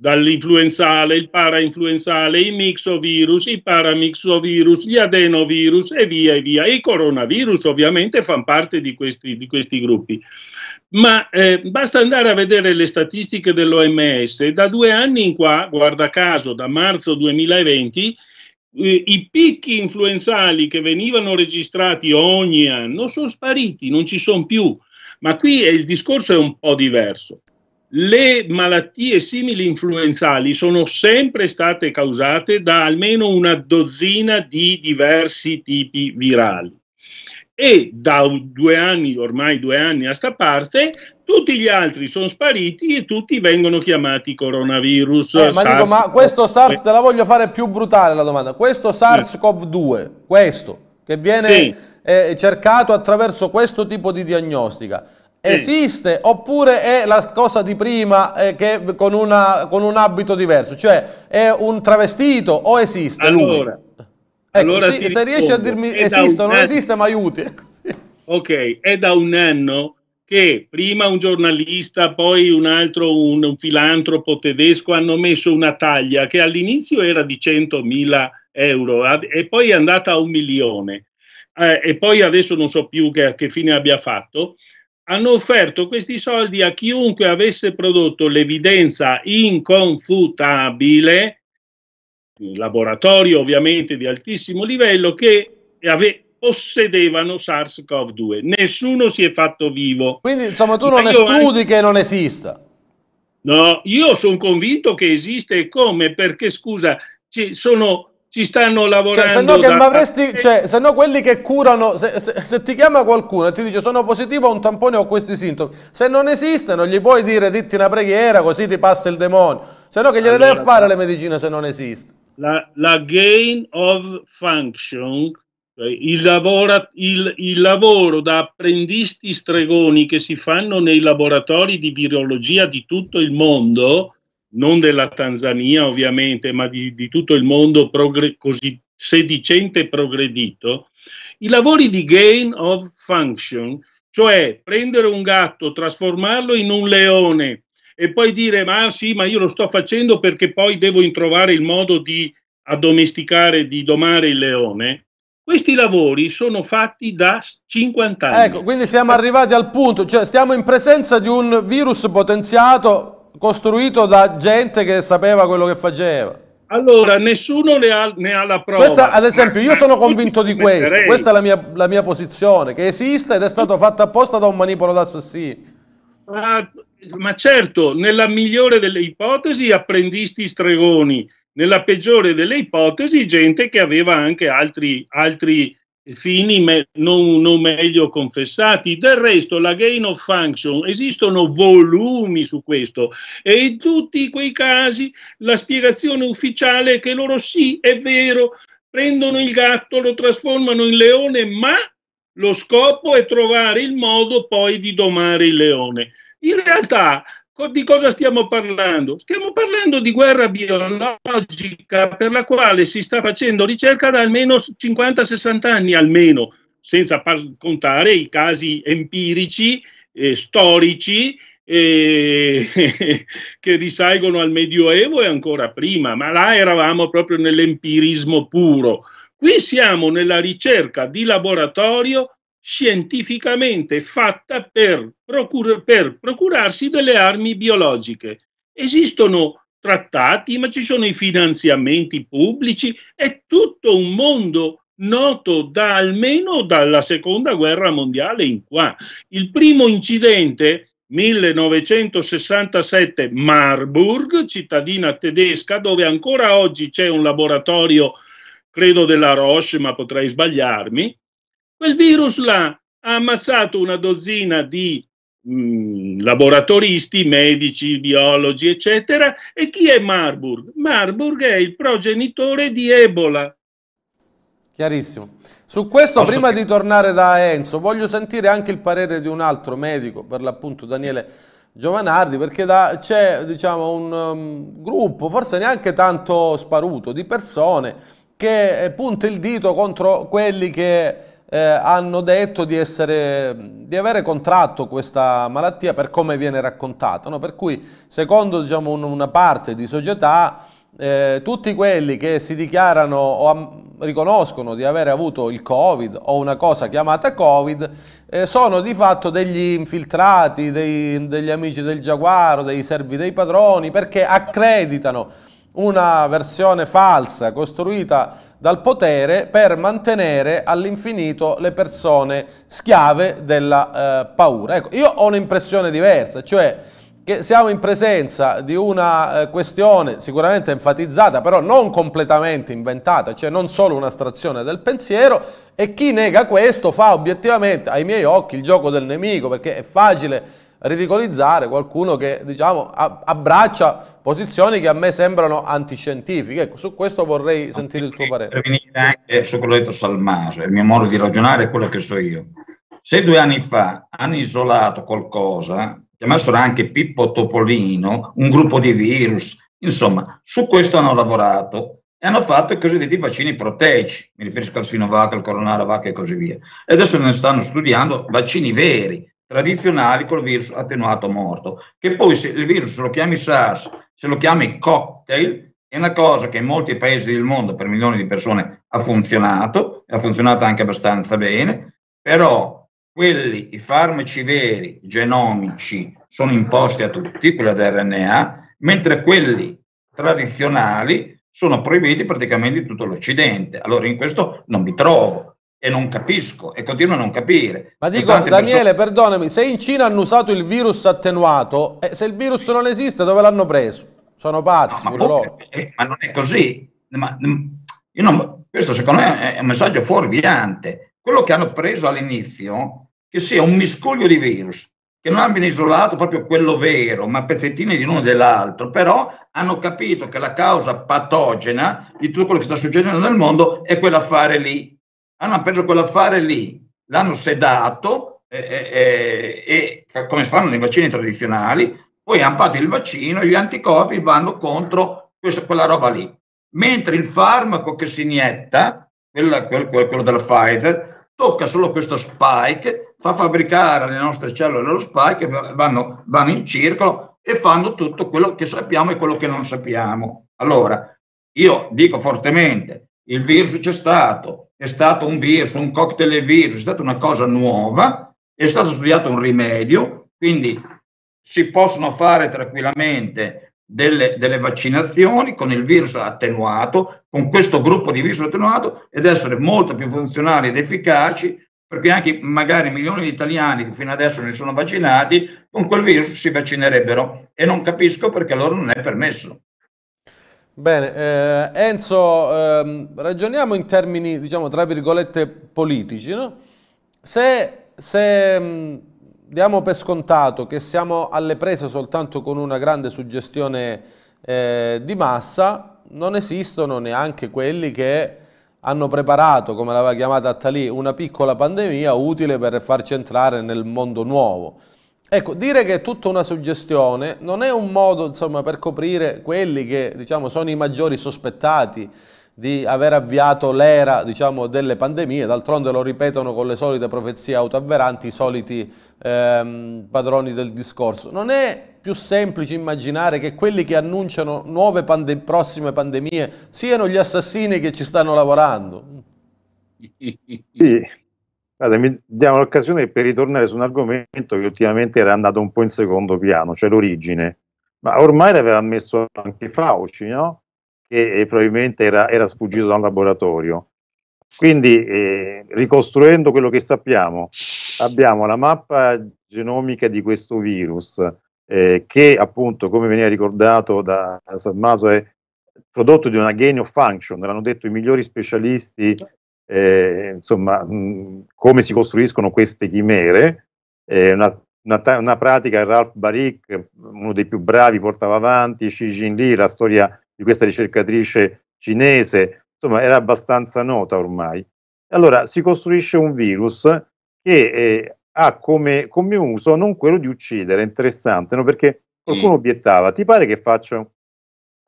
dall'influenzale, il parainfluenzale, i mixovirus, i paramixovirus, gli adenovirus e via e via. I coronavirus ovviamente fanno parte di questi, di questi gruppi. Ma eh, basta andare a vedere le statistiche dell'OMS. Da due anni in qua, guarda caso, da marzo 2020, eh, i picchi influenzali che venivano registrati ogni anno sono spariti, non ci sono più. Ma qui eh, il discorso è un po' diverso le malattie simili influenzali sono sempre state causate da almeno una dozzina di diversi tipi virali. E da due anni, ormai due anni a sta parte, tutti gli altri sono spariti e tutti vengono chiamati coronavirus. Eh, ma, dico, ma questo SARS, te la voglio fare più brutale la domanda, questo SARS-CoV-2, questo, che viene sì. eh, cercato attraverso questo tipo di diagnostica, esiste oppure è la cosa di prima eh, che con, una, con, un abito diverso, cioè è un travestito o esiste allora, ecco, allora sì, se riesci a dirmi esiste o non esiste mi aiuti. Ecco, ok, è da un anno che prima un giornalista, poi un altro, un, un filantropo tedesco hanno messo una taglia che all'inizio era di 100.000 euro e poi è andata a un milione. Eh, e poi adesso non so più che, che fine abbia fatto, hanno offerto questi soldi a chiunque avesse prodotto l'evidenza inconfutabile, in laboratorio ovviamente di altissimo livello, che ave- possedevano SARS-CoV-2. Nessuno si è fatto vivo. Quindi insomma tu non escludi anche... che non esista. No, io sono convinto che esiste come, perché scusa, ci sono ci stanno lavorando. Cioè, se no, da... avresti, cioè, se no quelli che curano, se, se, se, ti chiama qualcuno e ti dice sono positivo a un tampone o questi sintomi, se non esistono gli puoi dire ditti una preghiera così ti passa il demonio, se no che gliele allora, devi fare le medicine se non esiste. La, la gain of function, cioè il, lavora, il, il lavoro da apprendisti stregoni che si fanno nei laboratori di virologia di tutto il mondo, non della Tanzania ovviamente, ma di, di tutto il mondo progre- così sedicente e progredito, i lavori di gain of function, cioè prendere un gatto, trasformarlo in un leone e poi dire ma sì, ma io lo sto facendo perché poi devo trovare il modo di addomesticare, di domare il leone, questi lavori sono fatti da 50 anni. Ecco, quindi siamo arrivati al punto, cioè stiamo in presenza di un virus potenziato costruito da gente che sapeva quello che faceva. Allora, nessuno ne ha, ne ha la prova. Questa, ad esempio, io sono convinto di questo, questa è la mia, la mia posizione, che esiste ed è stato fatto apposta da un manipolo d'assassini. Ma, ma certo, nella migliore delle ipotesi apprendisti stregoni, nella peggiore delle ipotesi gente che aveva anche altri, altri fini me, non, non, meglio confessati. Del resto la gain of function, esistono volumi su questo e in tutti quei casi la spiegazione ufficiale è che loro sì, è vero, prendono il gatto, lo trasformano in leone, ma lo scopo è trovare il modo poi di domare il leone. In realtà di cosa stiamo parlando? Stiamo parlando di guerra biologica per la quale si sta facendo ricerca da almeno 50-60 anni, almeno, senza contare i casi empirici, eh, storici, eh, che risalgono al Medioevo e ancora prima, ma là eravamo proprio nell'empirismo puro. Qui siamo nella ricerca di laboratorio scientificamente fatta per, procur- per procurarsi delle armi biologiche. Esistono trattati, ma ci sono i finanziamenti pubblici, è tutto un mondo noto da almeno dalla seconda guerra mondiale in qua. Il primo incidente 1967 Marburg, cittadina tedesca, dove ancora oggi c'è un laboratorio, credo della Roche, ma potrei sbagliarmi, Quel virus là ha ammazzato una dozzina di mh, mm, laboratoristi, medici, biologi, eccetera. E chi è Marburg? Marburg è il progenitore di Ebola. Chiarissimo. Su questo, Posso... prima di tornare da Enzo, voglio sentire anche il parere di un altro medico, per l'appunto Daniele Giovanardi, perché c'è diciamo, un um, gruppo, forse neanche tanto sparuto, di persone che eh, punta il dito contro quelli che eh, hanno detto di, essere, di, avere contratto questa malattia per come viene raccontata. No? Per cui, secondo diciamo, un, una parte di società, eh, tutti quelli che si dichiarano o riconoscono di avere avuto il Covid o una cosa chiamata Covid eh, sono di fatto degli infiltrati, dei, degli amici del giaguaro, dei servi dei padroni, perché accreditano una versione falsa costruita dal potere per mantenere all'infinito le persone schiave della eh, paura. Ecco, io ho un'impressione diversa, cioè che siamo in presenza di una eh, questione sicuramente enfatizzata, però non completamente inventata, cioè non solo un'astrazione del pensiero, e chi nega questo fa obiettivamente, ai miei occhi, il gioco del nemico, perché è facile ridicolizzare qualcuno che diciamo, abbraccia posizioni che a me sembrano antiscientifiche. Ecco, su questo vorrei sentire il tuo parere. Intervenire anche su quello detto Salmaso, il mio modo di ragionare è quello che so io. Se due anni fa hanno isolato qualcosa, chiamassero anche Pippo Topolino, un gruppo di virus, insomma, su questo hanno lavorato e hanno fatto i cosiddetti vaccini proteici, mi riferisco al Sinovac, al Coronavac e così via. E adesso ne stanno studiando vaccini veri, tradizionali col virus attenuato morto. Che poi se il virus lo chiami SARS, se lo chiami cocktail, è una cosa che in molti paesi del mondo per milioni di persone ha funzionato, ha funzionato anche abbastanza bene, però quelli, i farmaci veri, genomici, sono imposti a tutti, quelli ad RNA, mentre quelli tradizionali sono proibiti praticamente in tutto l'Occidente. Allora in questo non mi trovo e non capisco e continuo a non capire. Ma dico, Daniele, persone... perdonami, se in Cina hanno usato il virus attenuato, eh, se il virus non esiste, dove l'hanno preso? Sono pazzi, no, ma, pure, eh, ma non è così. Ma, mm, non, questo secondo me è un messaggio fuorviante. Quello che hanno preso all'inizio, che sia un miscuglio di virus, che non abbiano isolato proprio quello vero, ma pezzettini di uno e dell'altro, però hanno capito che la causa patogena di tutto quello che sta succedendo nel mondo è quell'affare lì hanno ah, preso quell'affare lì, l'hanno sedato e, eh, e, eh, eh, e come fanno nei vaccini tradizionali, poi hanno fatto il vaccino e gli anticorpi vanno contro questa, quella roba lì. Mentre il farmaco che si inietta, quella, quel, quello della Pfizer, tocca solo questo spike, fa fabbricare le nostre cellule lo spike, vanno, vanno in circolo e fanno tutto quello che sappiamo e quello che non sappiamo. Allora, io dico fortemente, il virus c'è stato, è stato un virus, un cocktail virus, è stata una cosa nuova, è stato studiato un rimedio, quindi si possono fare tranquillamente delle, delle vaccinazioni con il virus attenuato, con questo gruppo di virus attenuato ed essere molto più funzionali ed efficaci perché anche magari milioni di italiani che fino adesso non sono vaccinati, con quel virus si vaccinerebbero e non capisco perché loro non è permesso. Bene, eh, Enzo, ehm, ragioniamo in termini, diciamo, tra virgolette, politici. No? Se, se mh, mm, diamo per scontato che siamo alle prese soltanto con una grande suggestione eh, di massa, non esistono neanche quelli che hanno preparato, come l'aveva chiamata Attali, una piccola pandemia utile per farci entrare nel mondo nuovo. Ecco, dire che è tutta una suggestione non è un modo insomma, per coprire quelli che diciamo, sono i maggiori sospettati di aver avviato l'era diciamo, delle pandemie, d'altronde lo ripetono con le solite profezie autoavveranti i soliti ehm, padroni del discorso. Non è più semplice immaginare che quelli che annunciano nuove pande prossime pandemie siano gli assassini che ci stanno lavorando? Sì, Guarda, mi diamo l'occasione per ritornare su un argomento che ultimamente era andato un po' in secondo piano, cioè l'origine. Ma ormai l'aveva messo anche Fauci, no? Che eh, probabilmente era, era sfuggito da un laboratorio. Quindi, eh, ricostruendo quello che sappiamo, abbiamo la mappa genomica di questo virus, eh, che appunto, come veniva ricordato da Sammaso, è prodotto di una gain of function, l'hanno detto i migliori specialisti eh, insomma, mh, come si costruiscono queste chimere. Eh, una, una, una, pratica che Ralph Barik, uno dei più bravi, portava avanti, Xi Jinli, la storia di questa ricercatrice cinese, insomma, era abbastanza nota ormai. Allora, si costruisce un virus che eh, ha come, come, uso non quello di uccidere, interessante, no? perché qualcuno mm. obiettava, ti pare che faccia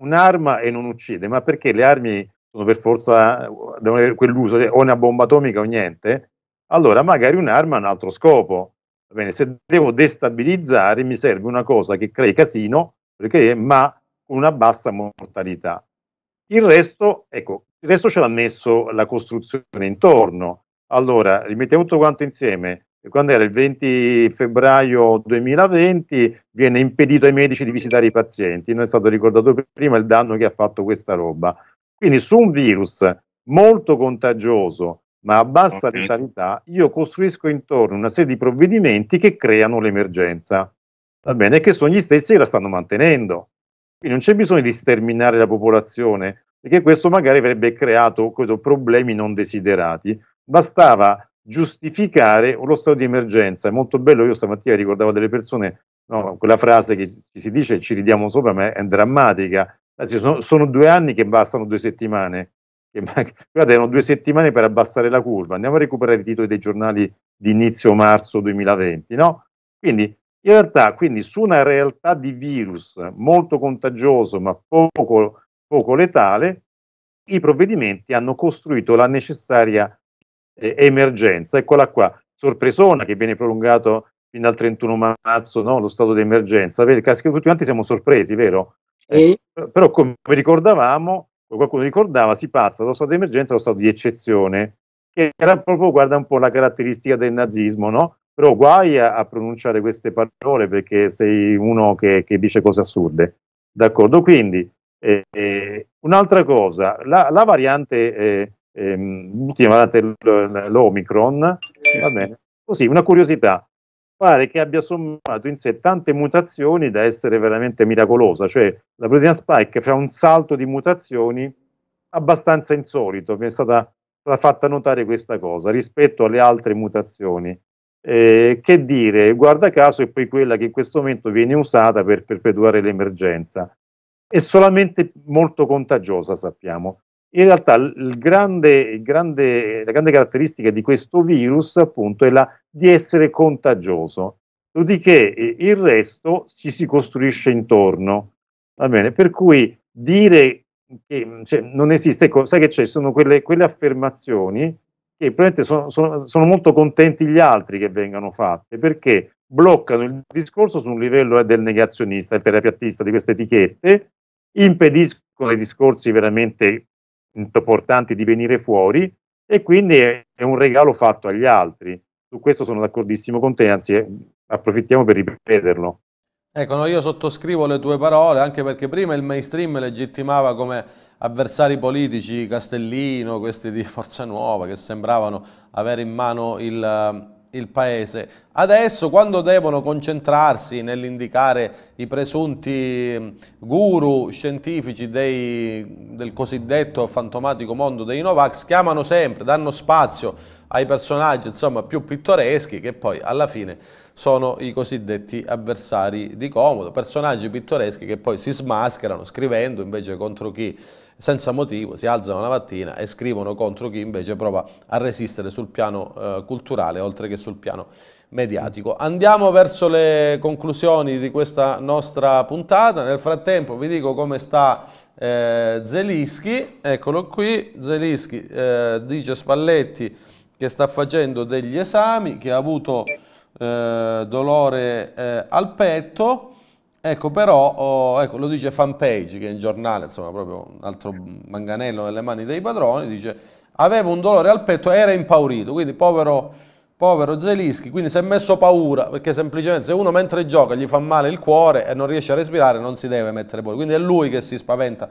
un'arma e non uccide, ma perché le armi sono per forza, devono avere quell'uso, cioè, o una bomba atomica o niente, allora magari un'arma ha un altro scopo. Bene, se devo destabilizzare mi serve una cosa che crei casino, perché, ma con una bassa mortalità. Il resto, ecco, il resto ce l'ha messo la costruzione intorno. Allora, rimettiamo tutto quanto insieme. Quando era il 20 febbraio 2020 viene impedito ai medici di visitare i pazienti, non è stato ricordato prima il danno che ha fatto questa roba. Quindi su un virus molto contagioso ma a bassa okay. letalità, io costruisco intorno una serie di provvedimenti che creano l'emergenza, va bene, che sono gli stessi che la stanno mantenendo. Quindi non c'è bisogno di sterminare la popolazione, perché questo magari avrebbe creato credo, problemi non desiderati. Bastava giustificare lo stato di emergenza. È molto bello, io stamattina ricordavo delle persone, no, quella frase che ci si dice ci ridiamo sopra, ma è, è drammatica sono, sono, due anni che bastano due settimane. Che, guardate, erano due settimane per abbassare la curva. Andiamo a recuperare i titoli dei giornali di inizio marzo 2020, no? Quindi, in realtà, quindi su una realtà di virus molto contagioso ma poco, poco letale, i provvedimenti hanno costruito la necessaria eh, emergenza. Eccola qua, sorpresona che viene prolungato fino al 31 marzo no? lo stato di emergenza. Tutti quanti siamo sorpresi, vero? Eh, però come ricordavamo, qualcuno ricordava, si passa dallo stato di emergenza allo stato di eccezione, che era proprio, guarda un po', la caratteristica del nazismo, no? Però guai a, a pronunciare queste parole perché sei uno che, che dice cose assurde. D'accordo, quindi eh, eh, un'altra cosa, la, la variante, eh, ehm, l'ultima variante, l'Omicron, va bene, così, una curiosità, pare che abbia sommato in sé tante mutazioni da essere veramente miracolosa, cioè la proteina Spike fa un salto di mutazioni abbastanza insolito, mi è stata, stata fatta notare questa cosa rispetto alle altre mutazioni. Eh, che dire, guarda caso, è poi quella che in questo momento viene usata per perpetuare l'emergenza. È solamente molto contagiosa, sappiamo. In realtà il grande, il grande, la grande caratteristica di questo virus appunto è la di essere contagioso. Dopodiché eh, il resto ci si costruisce intorno. Va bene? Per cui dire che mm, cioè, non esiste, ecco, sai che c'è, sono quelle, quelle affermazioni che praticamente sono, sono, sono, molto contenti gli altri che vengano fatte perché bloccano il discorso su un livello eh, del negazionista, del terapeutista di queste etichette, impediscono ai discorsi veramente importanti di venire fuori e quindi è, è un regalo fatto agli altri. Su questo sono d'accordissimo con te, anzi eh, approfittiamo per ripeterlo. Ecco, no, io sottoscrivo le tue parole anche perché prima il mainstream legittimava come avversari politici Castellino, questi di Forza Nuova che sembravano avere in mano il, eh, il paese. Adesso quando devono concentrarsi nell'indicare i presunti mm, guru scientifici dei, del cosiddetto fantomatico mondo dei Novax, chiamano sempre, danno spazio ai personaggi insomma, più pittoreschi che poi alla fine sono i cosiddetti avversari di comodo, personaggi pittoreschi che poi si smascherano scrivendo invece contro chi senza motivo si alzano la mattina e scrivono contro chi invece prova a resistere sul piano eh, culturale oltre che sul piano mediatico. Andiamo verso le conclusioni di questa nostra puntata, nel frattempo vi dico come sta eh, Zelischi, eccolo qui, Zelischi eh, dice Spalletti che sta facendo degli esami, che ha avuto eh, dolore eh, al petto, ecco però, oh, ecco, lo dice Fanpage, che è un giornale, insomma proprio un altro manganello nelle mani dei padroni, dice aveva un dolore al petto, e era impaurito, quindi povero, povero Zelischi, quindi si è messo paura, perché semplicemente se uno mentre gioca gli fa male il cuore e non riesce a respirare non si deve mettere paura, quindi è lui che si spaventa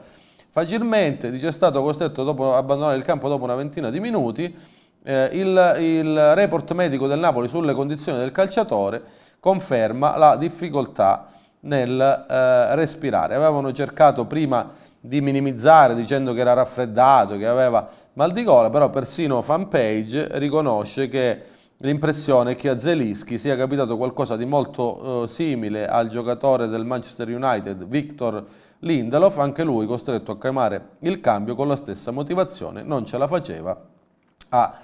facilmente, dice è stato costretto dopo, abbandonare il campo dopo una ventina di minuti, eh, il, il, report medico del Napoli sulle condizioni del calciatore conferma la difficoltà nel eh, respirare. Avevano cercato prima di minimizzare dicendo che era raffreddato, che aveva mal di gola, però persino Fanpage riconosce che l'impressione è che a Zelischi sia capitato qualcosa di molto eh, simile al giocatore del Manchester United, Victor Lindelof, anche lui costretto a chiamare il cambio con la stessa motivazione, non ce la faceva a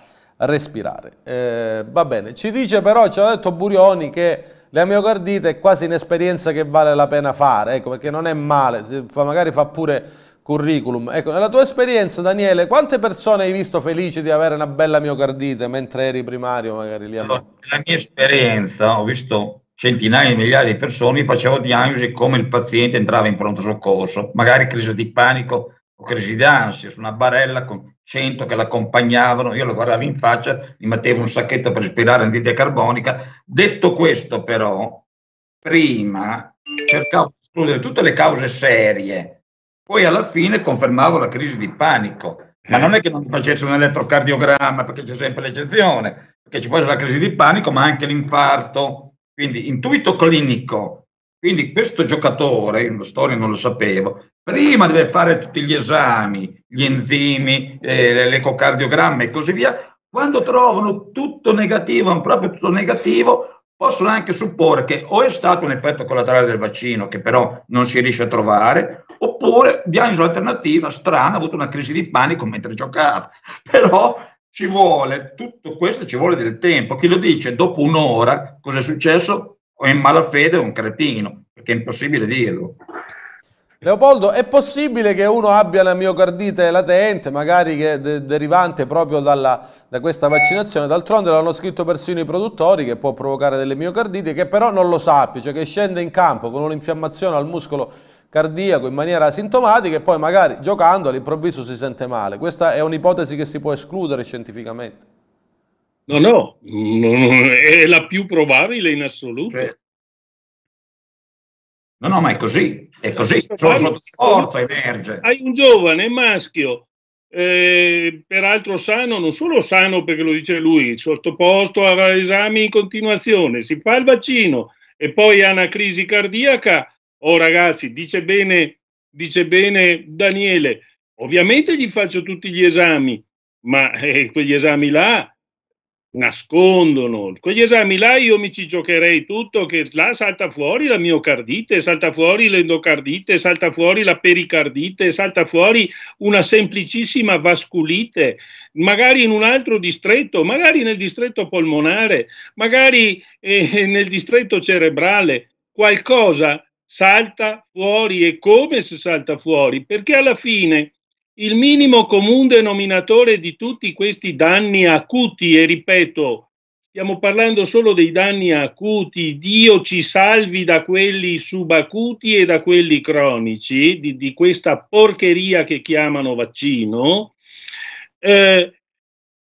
respirare. Eh, va bene, ci dice però, ci ha detto Burioni che la miocardite è quasi un'esperienza che vale la pena fare, ecco, perché non è male, magari fa pure curriculum. Ecco, nella tua esperienza, Daniele, quante persone hai visto felici di avere una bella miocardite mentre eri primario, magari lì? Allora, nella mia esperienza ho visto centinaia di migliaia di persone, facevo diagnosi come il paziente entrava in pronto soccorso, magari crisi di panico, crisi d'ansia, su una barella con 100 che l'accompagnavano, io lo guardavo in faccia, mi mettevo un sacchetto per respirare anidride carbonica. Detto questo però, prima cercavo di escludere tutte le cause serie, poi alla fine confermavo la crisi di panico. Ma eh. non è che non facesse un elettrocardiogramma perché c'è sempre l'eccezione, perché ci può essere la crisi di panico, ma anche l'infarto. Quindi intuito clinico. Quindi questo giocatore, in storia non lo sapevo, prima deve fare tutti gli esami, gli enzimi, eh, l'ecocardiogramme e così via. Quando trovano tutto negativo, un proprio tutto negativo, possono anche supporre che o è stato un effetto collaterale del vaccino, che però non si riesce a trovare, oppure diagnosi alternativa, strana, ha avuto una crisi di panico mentre giocava. Però ci vuole, tutto questo ci vuole del tempo. Chi lo dice dopo un'ora cosa è successo o è in malafede o un cretino, perché è impossibile dirlo. Leopoldo, è possibile che uno abbia la miocardite latente, magari de derivante proprio dalla, da questa vaccinazione? D'altronde l'hanno scritto persino i produttori che può provocare delle miocardite, che però non lo sappia, cioè che scende in campo con un'infiammazione al muscolo cardiaco in maniera asintomatica e poi magari giocando all'improvviso si sente male. Questa è un'ipotesi che si può escludere scientificamente. No, no, è la più probabile in assoluto. Cioè... No, no, ma è così. E così sono sport emerge. Hai un giovane maschio, eh, peraltro sano, non solo sano perché lo dice lui, sottoposto a esami in continuazione, si fa il vaccino e poi ha una crisi cardiaca. Oh ragazzi, dice bene, dice bene Daniele, ovviamente gli faccio tutti gli esami, ma eh, quegli esami là nascondono. Quegli esami là io mi ci giocherei tutto, che là salta fuori la miocardite, salta fuori l'endocardite, salta fuori la pericardite, salta fuori una semplicissima vasculite, magari in un altro distretto, magari nel distretto polmonare, magari eh, nel distretto cerebrale, qualcosa salta fuori e come si salta fuori, perché alla fine il minimo comune denominatore di tutti questi danni acuti, e ripeto, stiamo parlando solo dei danni acuti, Dio ci salvi da quelli subacuti e da quelli cronici, di, di questa porcheria che chiamano vaccino, eh,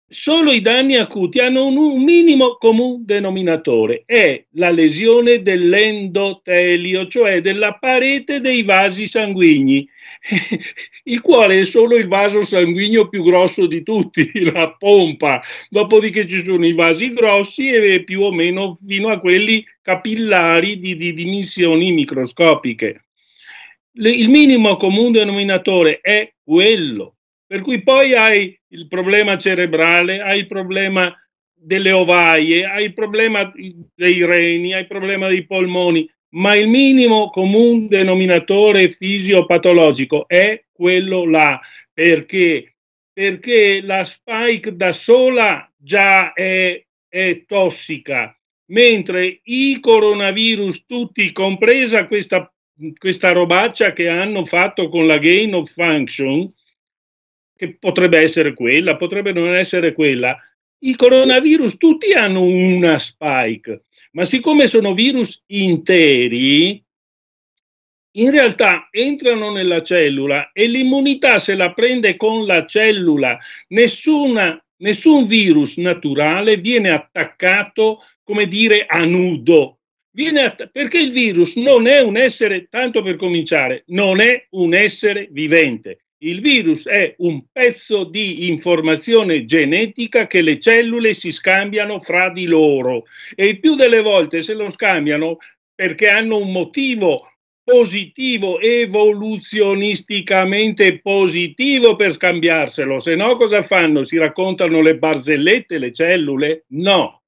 Solo i danni acuti hanno un, un minimo comune denominatore, è la lesione dell'endotelio, cioè della parete dei vasi sanguigni, il quale è solo il vaso sanguigno più grosso di tutti, la pompa. Dopodiché ci sono i vasi grossi e più o meno fino a quelli capillari di, di dimensioni microscopiche. il minimo comune denominatore è quello per cui poi hai il problema cerebrale, hai il problema delle ovaie, hai il problema dei reni, hai il problema dei polmoni, ma il minimo comune denominatore fisiopatologico è quello là. Perché? Perché la spike da sola già è, è tossica, mentre i coronavirus tutti, compresa questa, questa robaccia che hanno fatto con la gain of function, che potrebbe essere quella, potrebbe non essere quella. I coronavirus tutti hanno una spike, ma siccome sono virus interi, in realtà entrano nella cellula e l'immunità se la prende con la cellula. Nessuna, nessun virus naturale viene attaccato, come dire, a nudo. Att- perché il virus non è un essere, tanto per cominciare, non è un essere vivente. Il virus è un pezzo di informazione genetica che le cellule si scambiano fra di loro e più delle volte se lo scambiano perché hanno un motivo positivo, evoluzionisticamente positivo per scambiarselo, se no cosa fanno? Si raccontano le barzellette, le cellule? No.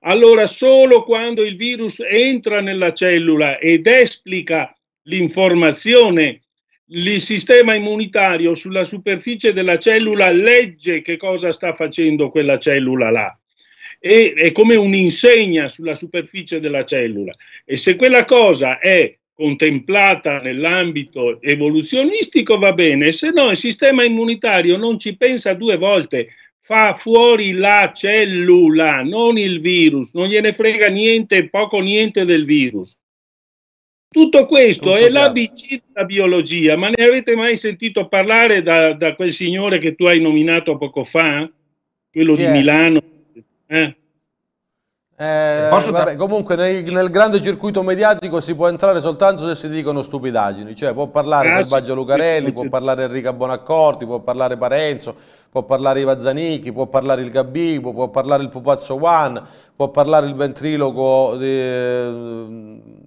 Allora solo quando il virus entra nella cellula ed esplica l'informazione il sistema immunitario sulla superficie della cellula legge che cosa sta facendo quella cellula là. E, è come un'insegna sulla superficie della cellula. E se quella cosa è contemplata nell'ambito evoluzionistico va bene, se no il sistema immunitario non ci pensa due volte, fa fuori la cellula, non il virus, non gliene frega niente, poco niente del virus. Tutto questo Tutto è l'ABC della biologia, ma ne avete mai sentito parlare da, da, quel signore che tu hai nominato poco fa? Quello yeah. di Milano? Eh? Eh, vabbè, comunque nel, nel, grande circuito mediatico si può entrare soltanto se si dicono stupidaggini, cioè può parlare Grazie. Selvaggio Lucarelli, può parlare Enrica Bonaccorti, può parlare Parenzo, può parlare Iva Zanicchi, può parlare il Gabbibo, può parlare il Pupazzo One, può parlare il ventriloquo di,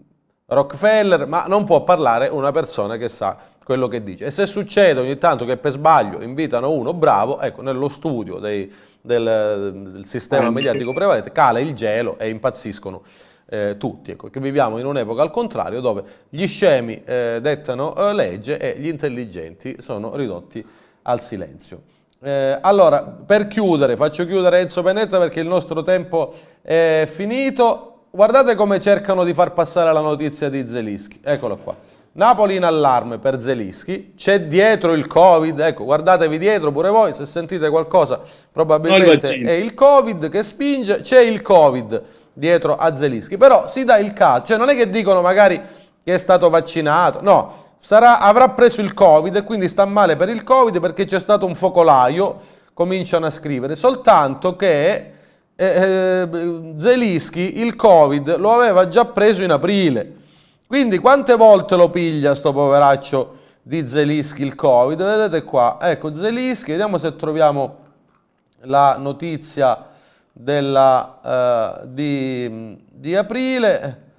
Rockefeller, ma non può parlare una persona che sa quello che dice. E se succede ogni tanto che per sbaglio invitano uno bravo, ecco, nello studio dei, del, del, sistema mediatico prevalente cala il gelo e impazziscono eh, tutti. Ecco, che viviamo in un'epoca al contrario dove gli scemi eh, dettano eh, legge e gli intelligenti sono ridotti al silenzio. Eh, allora, per chiudere, faccio chiudere Enzo Benetta perché il nostro tempo è finito guardate come cercano di far passare la notizia di Zelischi. Eccolo qua. Napoli in allarme per Zelischi, c'è dietro il Covid, ecco guardatevi dietro pure voi se sentite qualcosa probabilmente è il Covid che spinge, c'è il Covid dietro a Zelischi, però si dà il caso, cioè non è che dicono magari che è stato vaccinato, no, sarà, avrà preso il Covid e quindi sta male per il Covid perché c'è stato un focolaio, cominciano a scrivere, soltanto che eh, eh Zelischi il Covid lo aveva già preso in aprile. Quindi quante volte lo piglia sto poveraccio di Zelischi il Covid? Vedete qua, ecco Zelischi, vediamo se troviamo la notizia della, eh, di, di, aprile.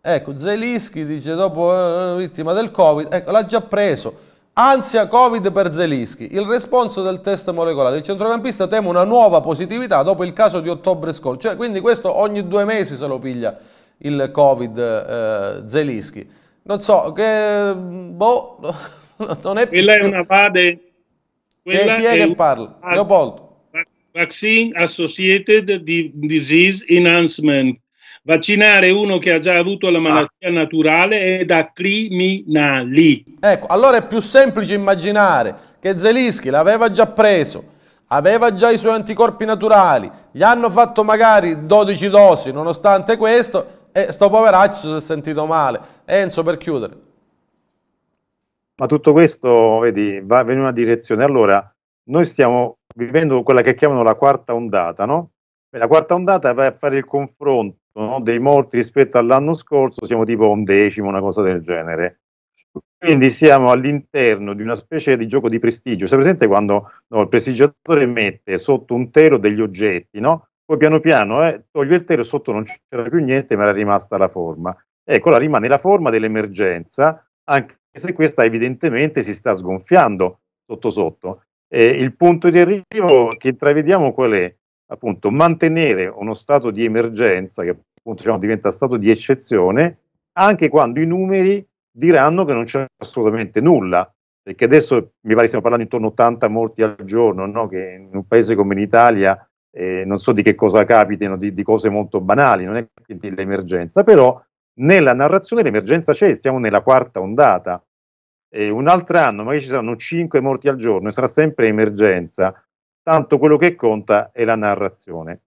Ecco, Zelischi dice dopo eh, vittima del Covid, ecco, l'ha già preso. Ansia Covid per Zelischi. Il responso del test molecolare. Il centrocampista teme una nuova positività dopo il caso di ottobre scorso. Cioè, quindi questo ogni due mesi se lo piglia il Covid eh, Zelischi. Non so, che... Boh, non è... Quella è una fade... che, chi è, è che parla? Leopoldo. Vaccine Associated Disease Enhancement Vaccinare uno che ha già avuto la ah. malattia ah. naturale è da criminali. Ecco, allora è più semplice immaginare che Zelischi l'aveva già preso, aveva già i suoi anticorpi naturali, gli hanno fatto magari 12 dosi nonostante questo e sto poveraccio si è sentito male. Enzo, per chiudere. Ma tutto questo, vedi, va in una direzione. Allora, noi stiamo vivendo quella che chiamano la quarta ondata, no? La quarta ondata va a fare il confronto no? dei morti rispetto all'anno scorso siamo tipo un decimo, una cosa del genere. Quindi siamo all'interno di una specie di gioco di prestigio. Sei presente quando no, il prestigiatore mette sotto un telo degli oggetti, no? Poi piano piano eh, toglie il telo, sotto non c'era più niente, ma era rimasta la forma. Ecco, là rimane la forma dell'emergenza, anche se questa evidentemente si sta sgonfiando sotto sotto. Eh, il punto di arrivo che intravediamo qual è? appunto mantenere uno stato di emergenza che appunto diciamo, diventa stato di eccezione anche quando i numeri diranno che non c'è assolutamente nulla perché adesso mi pare stiamo parlando intorno a 80 morti al giorno no? che in un paese come l'Italia eh, non so di che cosa capitino di, di cose molto banali non è quindi l'emergenza però nella narrazione l'emergenza c'è siamo nella quarta ondata e un altro anno magari ci saranno 5 morti al giorno e sarà sempre emergenza tanto quello che conta è la narrazione.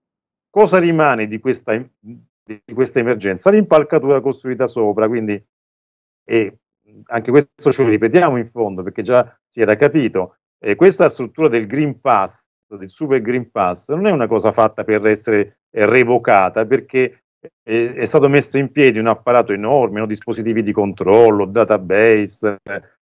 Cosa rimane di questa, di questa emergenza? L'impalcatura costruita sopra, quindi e anche questo ce lo ripetiamo in fondo perché già si era capito, eh, questa struttura del Green Pass, del Super Green Pass, non è una cosa fatta per essere revocata perché eh, è stato messo in piedi un apparato enorme, no? dispositivi di controllo, database,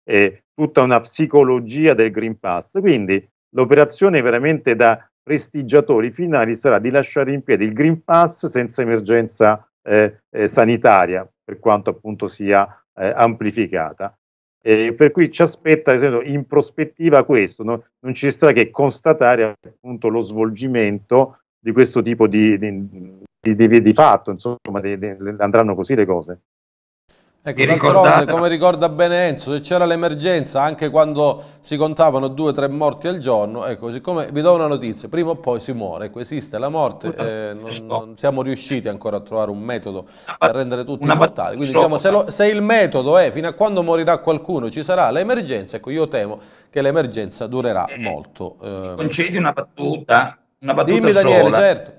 eh, tutta una psicologia del Green Pass. Quindi L'operazione veramente da prestigiatori finali sarà di lasciare in piedi il Green Pass senza emergenza eh, eh, sanitaria, per quanto appunto sia eh, amplificata. per cui ci aspetta esempio, in prospettiva questo, no? non ci sarà che constatare appunto lo svolgimento di questo tipo di, di, di, di fatto, insomma, andranno così le cose. Ecco, d'altronde, come ricorda bene Enzo, se c'era l'emergenza, anche quando si contavano due o tre morti al giorno, ecco, siccome vi do una notizia, prima o poi si muore, ecco, esiste la morte, eh, non, non, siamo riusciti ancora a trovare un metodo ah, per rendere tutti una immortali. Quindi diciamo, se, lo, se, il metodo è fino a quando morirà qualcuno ci sarà l'emergenza, ecco, io temo che l'emergenza durerà eh, molto. Eh. Concedi una battuta, una battuta Dimmi Daniele, sola. certo.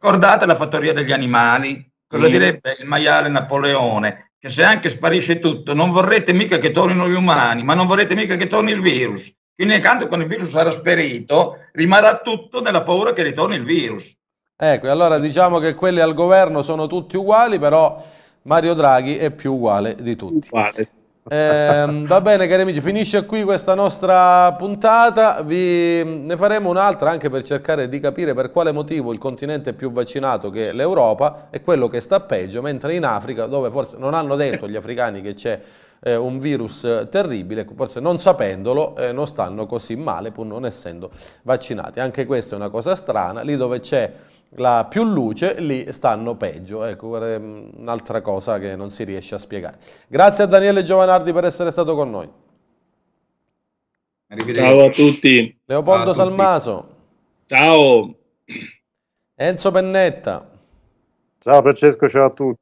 Ricordate la fattoria degli animali? Cosa mm. direbbe il maiale Napoleone? che se anche sparisce tutto, non vorrete mica che tornino gli umani, ma non vorrete mica che torni il virus. Quindi nel canto quando il virus sarà sperito, rimarrà tutto nella paura che ritorni il virus. Ecco, allora diciamo che quelli al governo sono tutti uguali, però Mario Draghi è più uguale di tutti. Uguale. Eh, va bene cari amici, finisce qui questa nostra puntata, Vi, mm, ne faremo un'altra anche per cercare di capire per quale motivo il continente più vaccinato che l'Europa è quello che sta peggio, mentre in Africa, dove forse non hanno detto gli africani che c'è eh, un virus eh, terribile, ecco, forse non sapendolo eh, non stanno così male pur non essendo vaccinati. Anche questa è una cosa strana, lì dove c'è la più luce, lì stanno peggio. Ecco, un'altra cosa che non si riesce a spiegare. Grazie a Daniele Giovanardi per essere stato con noi. Ciao a tutti. Leopoldo Ciao a Salmaso. Ciao. Enzo Pennetta. Ciao Francesco, ciao a tutti.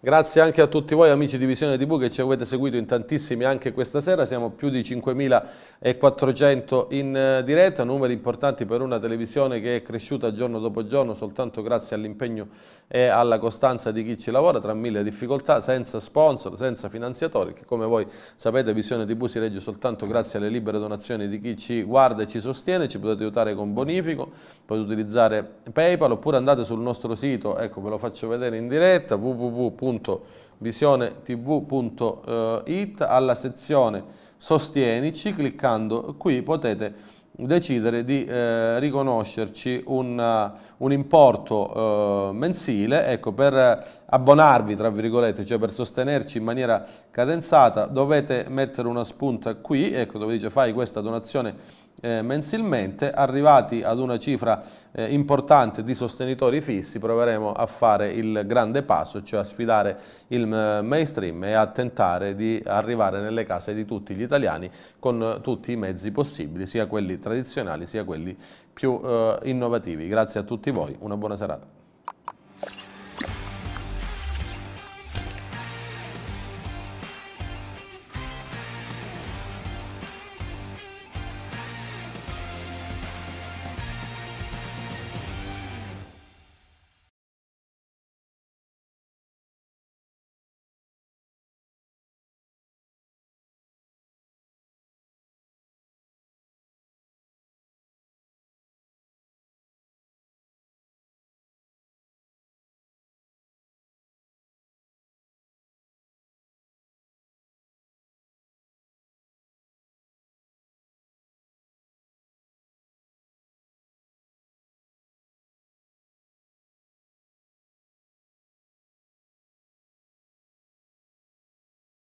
Grazie anche a tutti voi amici di Visione TV che ci avete seguito in tantissimi anche questa sera, siamo più di 5.400 in eh, diretta, numeri importanti per una televisione che è cresciuta giorno dopo giorno soltanto grazie all'impegno e alla costanza di chi ci lavora tra mille difficoltà, senza sponsor, senza finanziatori, che come voi sapete Visione TV si regge soltanto grazie alle libere donazioni di chi ci guarda e ci sostiene, ci potete aiutare con bonifico, potete utilizzare Paypal oppure andate sul nostro sito, ecco ve lo faccio vedere in diretta, www www.visionetv.it eh, alla sezione Sostienici, cliccando qui potete decidere di eh, riconoscerci un, eh, un importo eh, mensile ecco, per abbonarvi, tra virgolette, cioè per sostenerci in maniera cadenzata, dovete mettere una spunta qui, ecco, dove dice fai questa donazione eh, mensilmente, arrivati ad una cifra eh, importante di sostenitori fissi proveremo a fare il grande passo, cioè a sfidare il eh, mainstream e a tentare di arrivare nelle case di tutti gli italiani con tutti i mezzi possibili, sia quelli tradizionali sia quelli più eh, innovativi. Grazie a tutti voi, una buona serata.